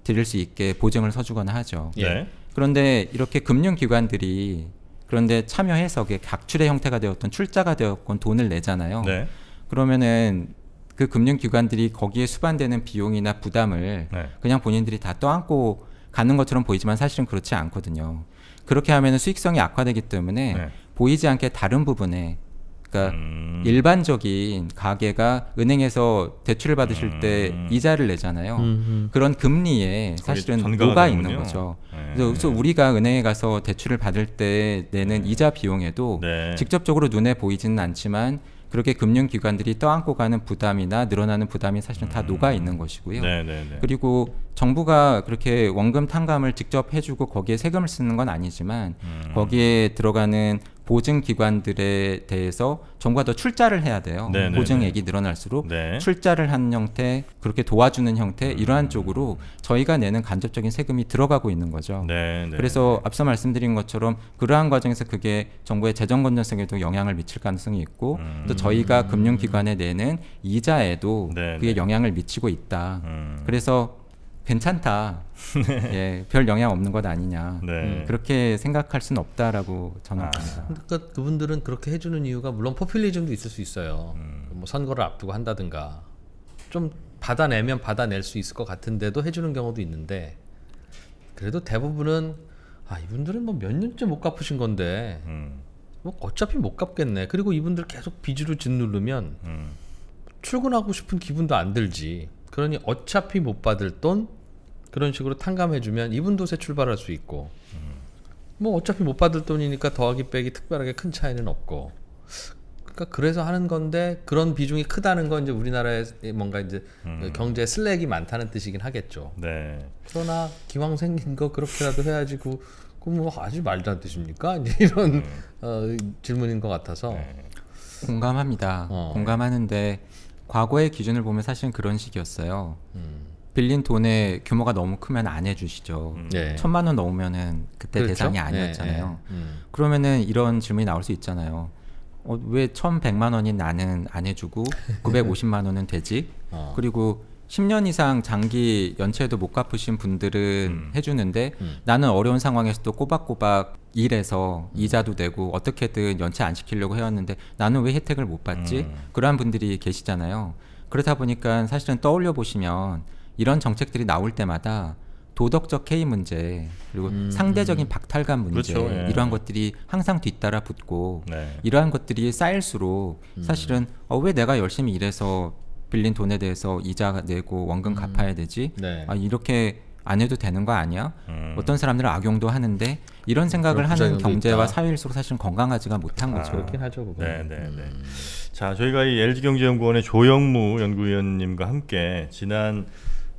드릴 수 있게 보증을 서주거나 하죠. 예. 네. 그런데 이렇게 금융기관들이 그런데 참여해서 그 각출의 형태가 되었던 출자가 되었건 돈을 내잖아요. 네. 그러면은 그 금융기관들이 거기에 수반되는 비용이나 부담을 네. 그냥 본인들이 다 떠안고 가는 것처럼 보이지만 사실은 그렇지 않거든요. 그렇게 하면 수익성이 악화되기 때문에 네. 보이지 않게 다른 부분에 그러니까 음. 일반적인 가게가 은행에서 대출을 받으실 음. 때 이자를 내잖아요. 음흠. 음. 그런 금리에 사실은 녹가 있는 거죠. 네. 그래서 우리가 은행에 가서 대출을 받을 때 내는 네. 이자 비용에도 네. 직접적으로 눈에 보이지는 않지만 그렇게 금융기관들이 떠안고 가는 부담이나 늘어나는 부담이 사실은 다 음. 녹아 있는 것이고요. 네네네. 네, 네. 그리고 정부가 그렇게 원금 탕감을 직접 해주고 거기에 세금을 쓰는 건 아니지만 음. 거기에 들어가는 보증기관들에 대해서 정부가 더 출자를 해야 돼요. 네네네. 보증액이 늘어날수록 네. 출자를 한 형태, 그렇게 도와주는 형태 음. 이러한 쪽으로 저희가 내는 간접적인 세금이 들어가고 있는 거죠. 네네. 네, 네. 그래서 앞서 말씀드린 것처럼 그러한 과정에서 그게 정부의 재정 건전성에도 영향을 미칠 가능성이 있고 음. 또 저희가 금융기관에 내는 이자에도 네네. 그게 네. 영향을 미치고 있다. 음. 그래서 괜찮다. 네. 예, 별 영향 없는 것 아니냐. 네. 음, 그렇게 생각할 수는 없다라고 저는 아. 봅니다. 그러니까 그분들은 그렇게 해주는 이유가 물론 포퓰리즘도 있을 수 있어요. 음. 뭐 선거를 앞두고 한다든가 좀 받아내면 받아낼 수 있을 것 같은데도 해주는 경우도 있는데 그래도 대부분은 아 이분들은 뭐 몇 년째 못 갚으신 건데 음. 뭐 어차피 못 갚겠네. 그리고 이분들 계속 빚으로 짓누르면 음. 출근하고 싶은 기분도 안 들지. 그러니 어차피 못 받을 돈 그런 식으로 탕감해주면 이분도새 출발할 수 있고 음. 뭐 어차피 못 받을 돈이니까 더하기 빼기 특별하게 큰 차이는 없고 그러니까 그래서 하는 건데 그런 비중이 크다는 건 이제 우리나라의 뭔가 이제 음. 경제 슬랙이 많다는 뜻이긴 하겠죠. 네. 그러나 기왕 생긴 거 그렇게라도 해야지 그 그뭐 아주 말도 안되십니까이 이런 네. 어, 질문인 것 같아서 네. 공감합니다. 어. 공감하는데 과거의 기준을 보면 사실은 그런 식이었어요. 음. 빌린 돈의 규모가 너무 크면 안 해주시죠. 네. 천만 원 넘으면은 그때 그렇죠? 대상이 예, 아니었잖아요. 네, 네. 그러면은 이런 질문이 나올 수 있잖아요. 어, 왜 천백만 원인 나는 안 해주고 구백오십만 원은 되지? 어. 그리고 십 년 이상 장기 연체도 못 갚으신 분들은 음. 해주는데 음. 나는 어려운 상황에서도 꼬박꼬박 일해서 음. 이자도 내고 어떻게든 연체 안 시키려고 해왔는데 나는 왜 혜택을 못 받지? 음. 그러한 분들이 계시잖아요. 그렇다 보니까 사실은 떠올려 보시면 이런 정책들이 나올 때마다 도덕적 해이 문제 그리고 음, 상대적인 음. 박탈감 문제 그렇죠, 예. 이러한 것들이 항상 뒤따라 붙고 네. 이러한 것들이 쌓일수록 음. 사실은 어, 왜 내가 열심히 일해서 빌린 돈에 대해서 이자 내고 원금 음. 갚아야 되지 네. 아, 이렇게 안 해도 되는 거 아니야? 어떤 사람들은 악용도 하는데 이런 생각을 하는 경제와 있다. 사회일수록 사실은 건강하지가 못한 아, 거죠. 그렇긴 하죠. 그건. 네, 네, 네. 자, 저희가 이 LG경제연구원의 조영무 연구위원님과 함께 지난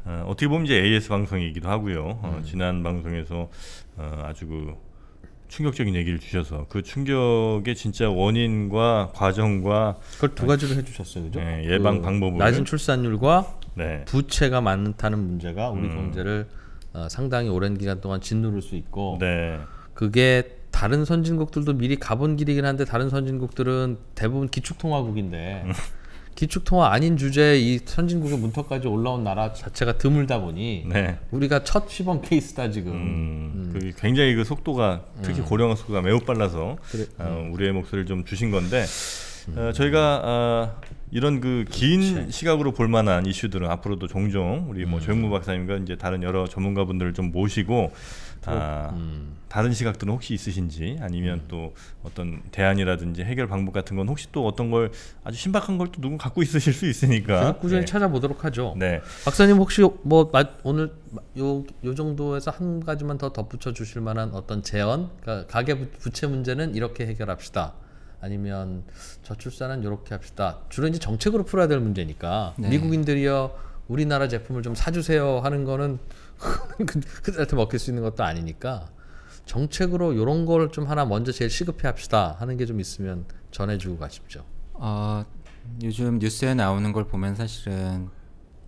어, 떻게 보면 이제 AS 방송이기도 하고요. 어, 음. 지난 방송에서 어, 아주 그 충격적인 얘기를 주셔서 그 충격의 진짜 원인과 과정과 그걸 두 가지로 해주셨어요, 그죠? 네, 예방 그 방법을 낮은 출산율과 네. 부채가 많다는 문제가 우리 음. 경제를 어, 상당히 오랜 기간 동안 짓누를 수 있고 네. 그게 다른 선진국들도 미리 가본 길이긴 한데 다른 선진국들은 대부분 기축통화국인데 음. 기축통화 아닌 주제에 이 선진국의 문턱까지 올라온 나라 자체가 드물다 보니 네. 우리가 첫 시범 케이스다 지금. 음, 음. 그 굉장히 그 속도가 특히 음. 고령화 속도가 매우 빨라서 그래, 어, 우리의 목소리를 좀 주신 건데 음. 어, 저희가 어, 이런 그 긴 시각으로 볼 만한 이슈들은 앞으로도 종종 우리 뭐 음. 조영무 박사님과 이제 다른 여러 전문가분들을 좀 모시고 아, 음. 다른 시각들은 혹시 있으신지 아니면 음. 또 어떤 대안이라든지 해결 방법 같은 건 혹시 또 어떤 걸 아주 신박한 걸 또 누군 갖고 있으실 수 있으니까 꾸준히 네. 찾아보도록 하죠. 네. 박사님 혹시 뭐 오늘 요, 요 정도에서 한 가지만 더 덧붙여 주실 만한 어떤 제언, 그러니까 가계 부채 문제는 이렇게 해결합시다. 아니면 저출산은 이렇게 합시다. 주로 이제 정책으로 풀어야 될 문제니까 네. 미국인들이요. 우리나라 제품을 좀 사주세요 하는 거는 그, 그들한테 먹힐 수 있는 것도 아니니까 정책으로 이런 걸 좀 하나 먼저 제일 시급해 합시다 하는 게 좀 있으면 전해주고 가십시오. 어, 요즘 뉴스에 나오는 걸 보면 사실은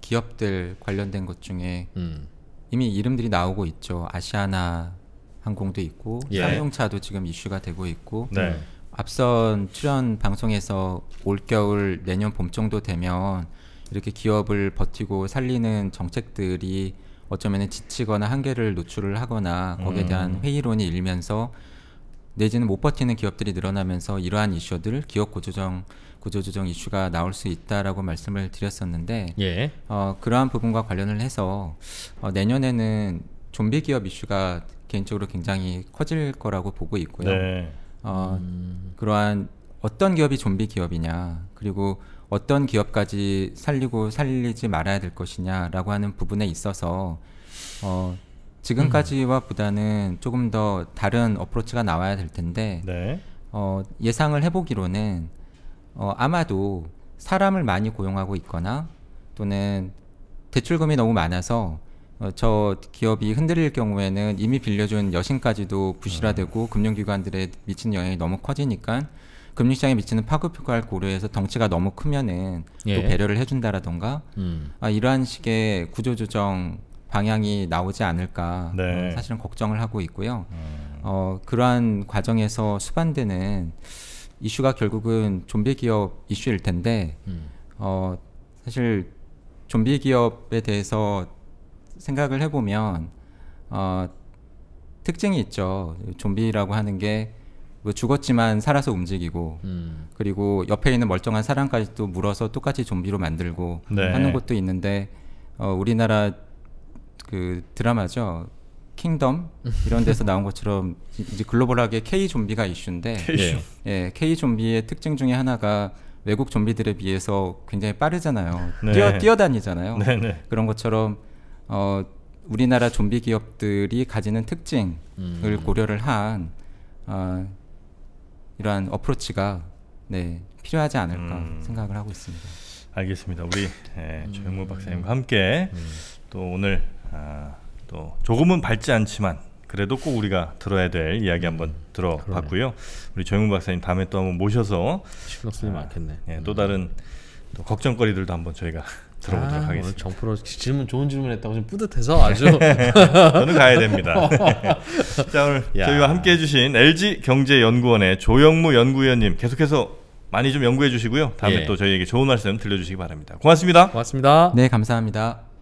기업들 관련된 것 중에 음. 이미 이름들이 나오고 있죠. 아시아나 항공도 있고 예. 쌍용차도 지금 이슈가 되고 있고 네. 앞선 출연 방송에서 올겨울 내년 봄 정도 되면 이렇게 기업을 버티고 살리는 정책들이 어쩌면 지치거나 한계를 노출을 하거나 거기에 음. 대한 회의론이 일면서 내지는 못 버티는 기업들이 늘어나면서 이러한 이슈들 기업 구조정 구조조정 이슈가 나올 수 있다라고 말씀을 드렸었는데 예. 어, 그러한 부분과 관련을 해서 어, 내년에는 좀비 기업 이슈가 개인적으로 굉장히 커질 거라고 보고 있고요. 네. 어, 음. 그러한 어떤 기업이 좀비 기업이냐 그리고 어떤 기업까지 살리고 살리지 말아야 될 것이냐라고 하는 부분에 있어서 어, 지금까지와보다는 음. 조금 더 다른 어프로치가 나와야 될 텐데 네. 어, 예상을 해보기로는 어, 아마도 사람을 많이 고용하고 있거나 또는 대출금이 너무 많아서 어, 저 기업이 흔들릴 경우에는 이미 빌려준 여신까지도 부실화되고 음. 금융기관들의 미친 영향이 너무 커지니까 금융 시장에 미치는 파급 효과를 고려해서 덩치가 너무 크면은 예. 또 배려를 해준다라던가 음. 아, 이러한 식의 구조조정 방향이 나오지 않을까 네. 어, 사실은 걱정을 하고 있고요. 음. 어, 그러한 과정에서 수반되는 이슈가 결국은 좀비 기업 이슈일 텐데 음. 어, 사실 좀비 기업에 대해서 생각을 해보면 어, 특징이 있죠. 좀비라고 하는 게그 죽었지만 살아서 움직이고 음. 그리고 옆에 있는 멀쩡한 사람까지 또 물어서 똑같이 좀비로 만들고 네. 하는 것도 있는데 어, 우리나라 그 드라마죠 킹덤 이런 데서 나온 것처럼 이제 글로벌하게 K 좀비가 이슈인데 예. 예, K 좀비의 특징 중에 하나가 외국 좀비들에 비해서 굉장히 빠르잖아요. 네. 뛰어 뛰어다니잖아요. 네, 네. 그런 것처럼 어, 우리나라 좀비 기업들이 가지는 특징을 음. 고려를 한 어, 이러한 어프로치가 네, 필요하지 않을까 음. 생각을 하고 있습니다. 알겠습니다. 우리 예, 음. 조영무 음. 박사님과 함께 음. 또 오늘 아, 또 조금은 밝지 않지만 그래도 꼭 우리가 들어야 될 이야기 한번 음. 들어봤고요. 그러네. 우리 조영무 박사님 다음에 또 한번 모셔서 신경 쓰지 아, 겠네또 예, 다른 또 걱정거리들도 한번 저희가 들어보도록 아, 하겠습니다. 정프로 질문 좋은 질문했다고 좀 뿌듯해서 아주 저는 가야 됩니다. 자 오늘 야. 저희와 함께해 주신 LG 경제연구원의 조영무 연구위원님 계속해서 많이 좀 연구해 주시고요. 다음에 예. 또 저희에게 좋은 말씀 들려주시기 바랍니다. 고맙습니다. 고맙습니다. 네 감사합니다.